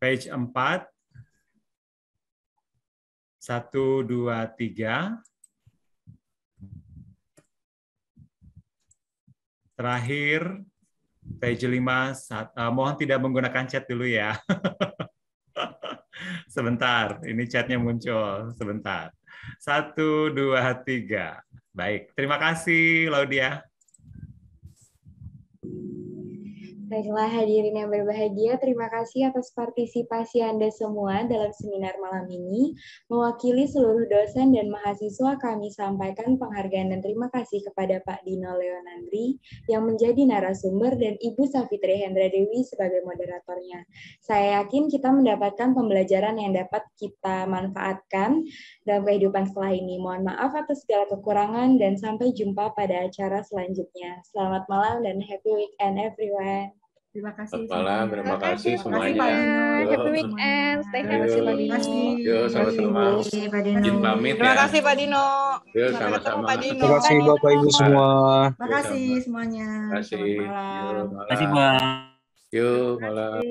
Page empat. Satu, dua, tiga. Terakhir, page 5, saat, uh, mohon tidak menggunakan chat dulu ya. sebentar, ini chatnya muncul, sebentar. Satu, dua, tiga. Baik, terima kasih Laudia. Baiklah hadirin yang berbahagia, terima kasih atas partisipasi Anda semua dalam seminar malam ini. Mewakili seluruh dosen dan mahasiswa kami sampaikan penghargaan dan terima kasih kepada Pak Dino Leonandri yang menjadi narasumber dan Ibu Safitri Hendra Dewi sebagai moderatornya. Saya yakin kita mendapatkan pembelajaran yang dapat kita manfaatkan dalam kehidupan setelah ini. Mohon maaf atas segala kekurangan dan sampai jumpa pada acara selanjutnya. Selamat malam dan happy weekend everyone. Terima kasih. Selamat malam, terima kasih semuanya. Happy weekend, stay healthy Pak Dino. Yo, sama-sama. Izin pamit Terima kasih Pak Dino. Yo, sama-sama. Terima kasih Bapak Ibu semua. Terima kasih semuanya. Terima kasih. Terima kasih, Pak. Yo, malam.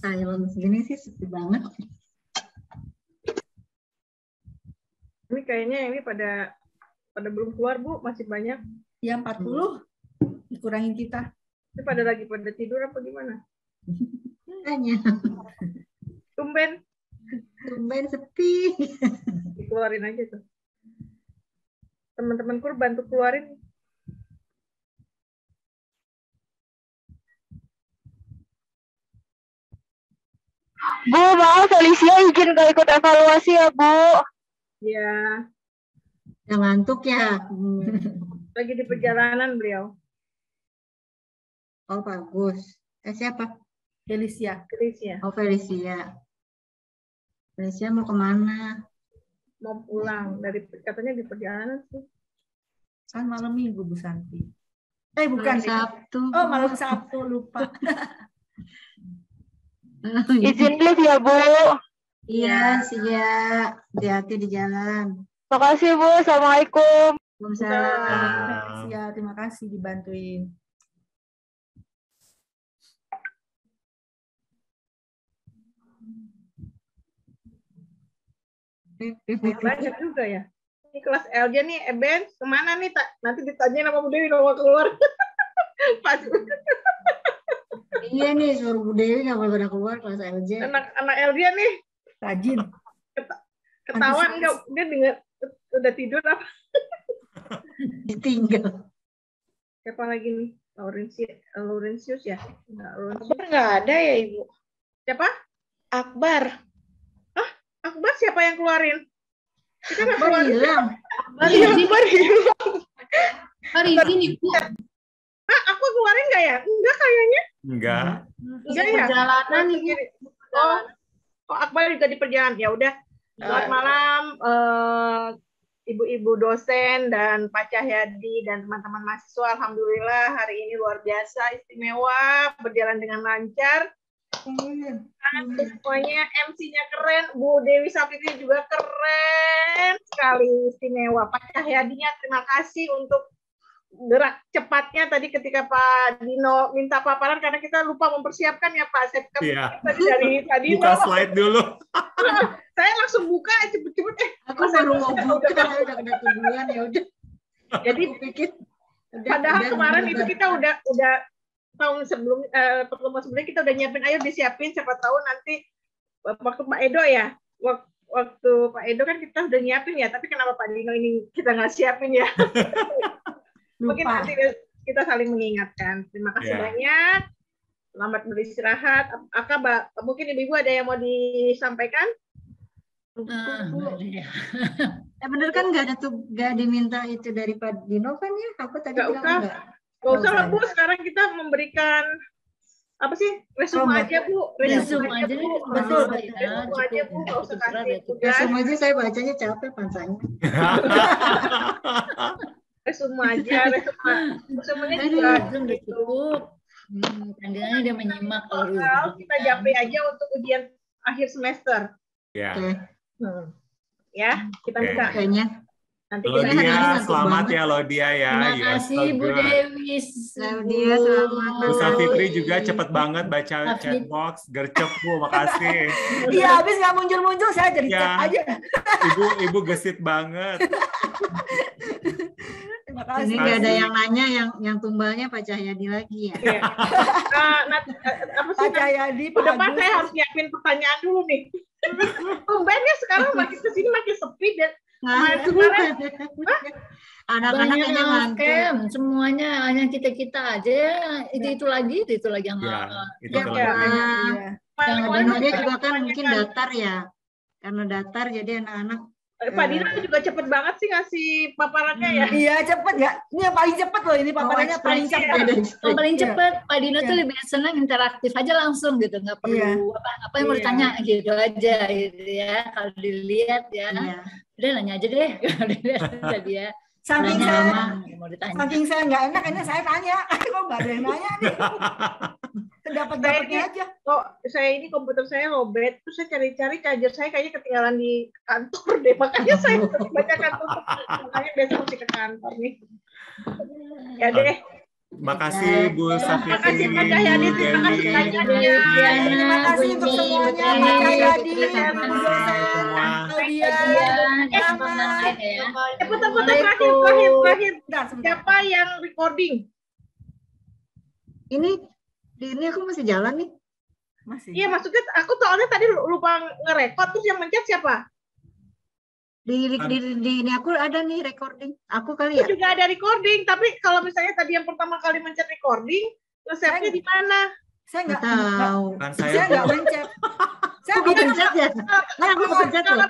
silence gini sih sepi banget. Ini kayaknya ini pada pada belum keluar Bu, masih banyak. Ya 40 hmm. dikurangin kita. Ini pada lagi pada tidur apa gimana? Tanya. Tumben. Tumben sepi. Dikeluarin aja tuh. Teman-temanku bantu keluarin Bu, mau Felicia izin gak ikut evaluasi ya, Bu? Ya. Yang ngantuk ya. Lagi di perjalanan beliau. Oh, bagus. Eh, siapa? Felicia. Felicia. Oh, Felicia. Felicia mau kemana? Mau pulang. dari Katanya di perjalanan sih. Kan malam minggu, Bu Santi. Eh, bukan. Malam Sabtu. Oh, malam Sabtu. Lupa. Izin dulu ya Bu. Iya, siap. Hati-hati di jalan. Terima kasih Bu. Assalamualaikum. Waalaikumsalam. Ya, terima kasih dibantuin. Eh, eh, banyak juga ya. Ini kelas LJ nih, Eben, eh, kemana nih? Tak? Nanti ditanya nama Bu Dewi kalau keluar. Pas iya nih suruh Bu Dewi nggak boleh pada keluar kelas LJ. Anak anak LJ nih. Rajin. Ketahuan nggak dia dengar udah tidur apa? Ditinggal. Siapa lagi nih? Laurentius, Laurentius ya? Akbar nggak ada ya ibu. Siapa? Akbar. Hah? Akbar siapa yang keluarin? Kita nggak keluar Hilang. Akbar hilang. Akbar hilang. Akbar izin ibu. Hah, aku keluarin nggak ya? Enggak kayaknya. Enggak. Hmm. Enggak ya? Iya. Perjalanan Oh, kok Akbar juga di perjalanan. Ya udah. Selamat eh. malam eh, ibu-ibu uh, dosen dan Pak Cahyadi dan teman-teman mahasiswa. Alhamdulillah hari ini luar biasa, istimewa, berjalan dengan lancar. Hmm. Semuanya MC-nya keren, Bu Dewi Safitri juga keren sekali, istimewa. Pak Cahyadinya terima kasih untuk gerak cepatnya tadi ketika Pak Dino minta paparan karena kita lupa mempersiapkan ya Pak saya yeah. tadi dari Pak Dino buka slide dulu saya langsung buka cepet-cepet eh aku baru mau buka udah kena tuduhan ya udah jadi pikir padahal udah, kemarin udah, itu kan. kita udah udah tahun sebelum eh, pertemuan sebelumnya kita udah nyiapin ayo disiapin siapa tahu nanti waktu Pak Edo ya waktu waktu Pak Edo kan kita udah nyiapin ya, tapi kenapa Pak Dino ini kita nggak siapin ya? Mungkin nanti ya, kita saling mengingatkan. Terima kasih yeah. banyak. Selamat beristirahat. Aka, mungkin ibu-ibu ada yang mau disampaikan? Ah, ya. bener kan nggak ada tuh nggak diminta itu dari Pak Dino kan ya? Aku tadi gak bilang enggak. Gak usah lah Bu, sekarang kita memberikan apa sih resume aja bu iya. resume, resume aja, bu betul resume aja bu nggak usah kasih ya, resume aja saya bacanya capek pansanya resume aja resume resumenya juga udah gitu. cukup hmm, tandanya udah menyimak kalau kita capek aja untuk ujian akhir semester ya yeah. hmm. ya kita okay. kayaknya Nanti Lodia, kita selamat banget. ya Lodia ya. Terima ya, kasih Bu Dewi. Lodia selamat. Bu Safitri juga cepat banget baca chatbox, gercep Bu, makasih. Iya, habis nggak muncul-muncul saya jadi ya. chat aja. Ibu ibu gesit banget. kasih. Ini nggak ada yang nanya yang yang tumbalnya Pak Cahyadi lagi ya. Iya. Eh, eh, eh, Pak Cahyadi, Pak depan harus nyiapin pertanyaan dulu nih. Tumbalnya sekarang makin kesini makin sepi dan kemarin anak-anak yang ngangkem semuanya hanya kita kita aja ya. itu ya. itu lagi itu itu lagi yang ya, itu ya, ya. yang juga kan mungkin datar ya karena datar jadi anak-anak Eh, Pak Dina hmm. juga cepet banget sih ngasih paparannya ya. Hmm. Iya cepet ya. Ini yang paling cepet loh ini paparannya oh, paling iya. cepet. Iya. Yang paling iya. cepet. Pak Dina yeah. tuh lebih senang interaktif aja langsung gitu, nggak perlu yeah. apa apa yang mau yeah. ditanya gitu aja gitu ya. Kalau dilihat ya, yeah. udah nanya aja deh. kalau dilihat Udah dia. Ya saking saya lama, mau saking saya nggak enak ini saya tanya kok nggak ada yang nanya nih dapat dapatnya aja kok saya ini komputer saya robet terus saya cari-cari charger saya kayaknya ketinggalan di kantor deh makanya saya baca kantor makanya besok mesti ke kantor nih ya ah, deh Makasih ya, Bu ya. Safitri. Makasih Pak terima kasih Kak Terima kasih untuk semuanya, Pak kasih Pak Terima kasih ya. Eh, putar-putar terakhir, terakhir, terakhir. Bentar, Siapa yang recording? Ini, ini aku masih jalan nih. Masih. Iya, maksudnya aku soalnya tadi lupa ngerekod terus yang mencet siapa? Di, di, di, di ini aku ada nih recording. Aku kali ya. Aku juga ada recording, tapi kalau misalnya tadi yang pertama kali mencet recording, resepnya di mana? Saya nggak tahu. Kan saya nggak mencet. saya oh, dipencet ya. Nah, aku pencet loh.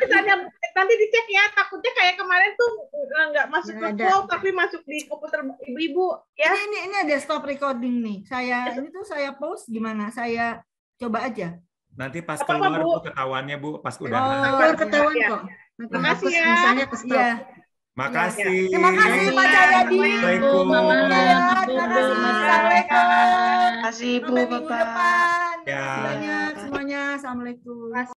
Nanti dicek ya, takutnya kayak kemarin tuh eh, nggak masuk nggak ke flow tapi masuk di komputer ibu-ibu ya. Ini, ini ini ada stop recording nih. Saya iya. ini tuh saya post gimana? Saya coba aja. Nanti pas Apa keluar bu? bu ketahuannya bu, pas udah. Oh, keluar ya. ketahuan ya. kok. Terima kasih ya. Misalnya ke stop. Ya. Makasih. Iya. Terima kasih Pak Cahyadi. Assalamualaikum. Terima kasih Bu Bapak. Ya semuanya. Assalamualaikum.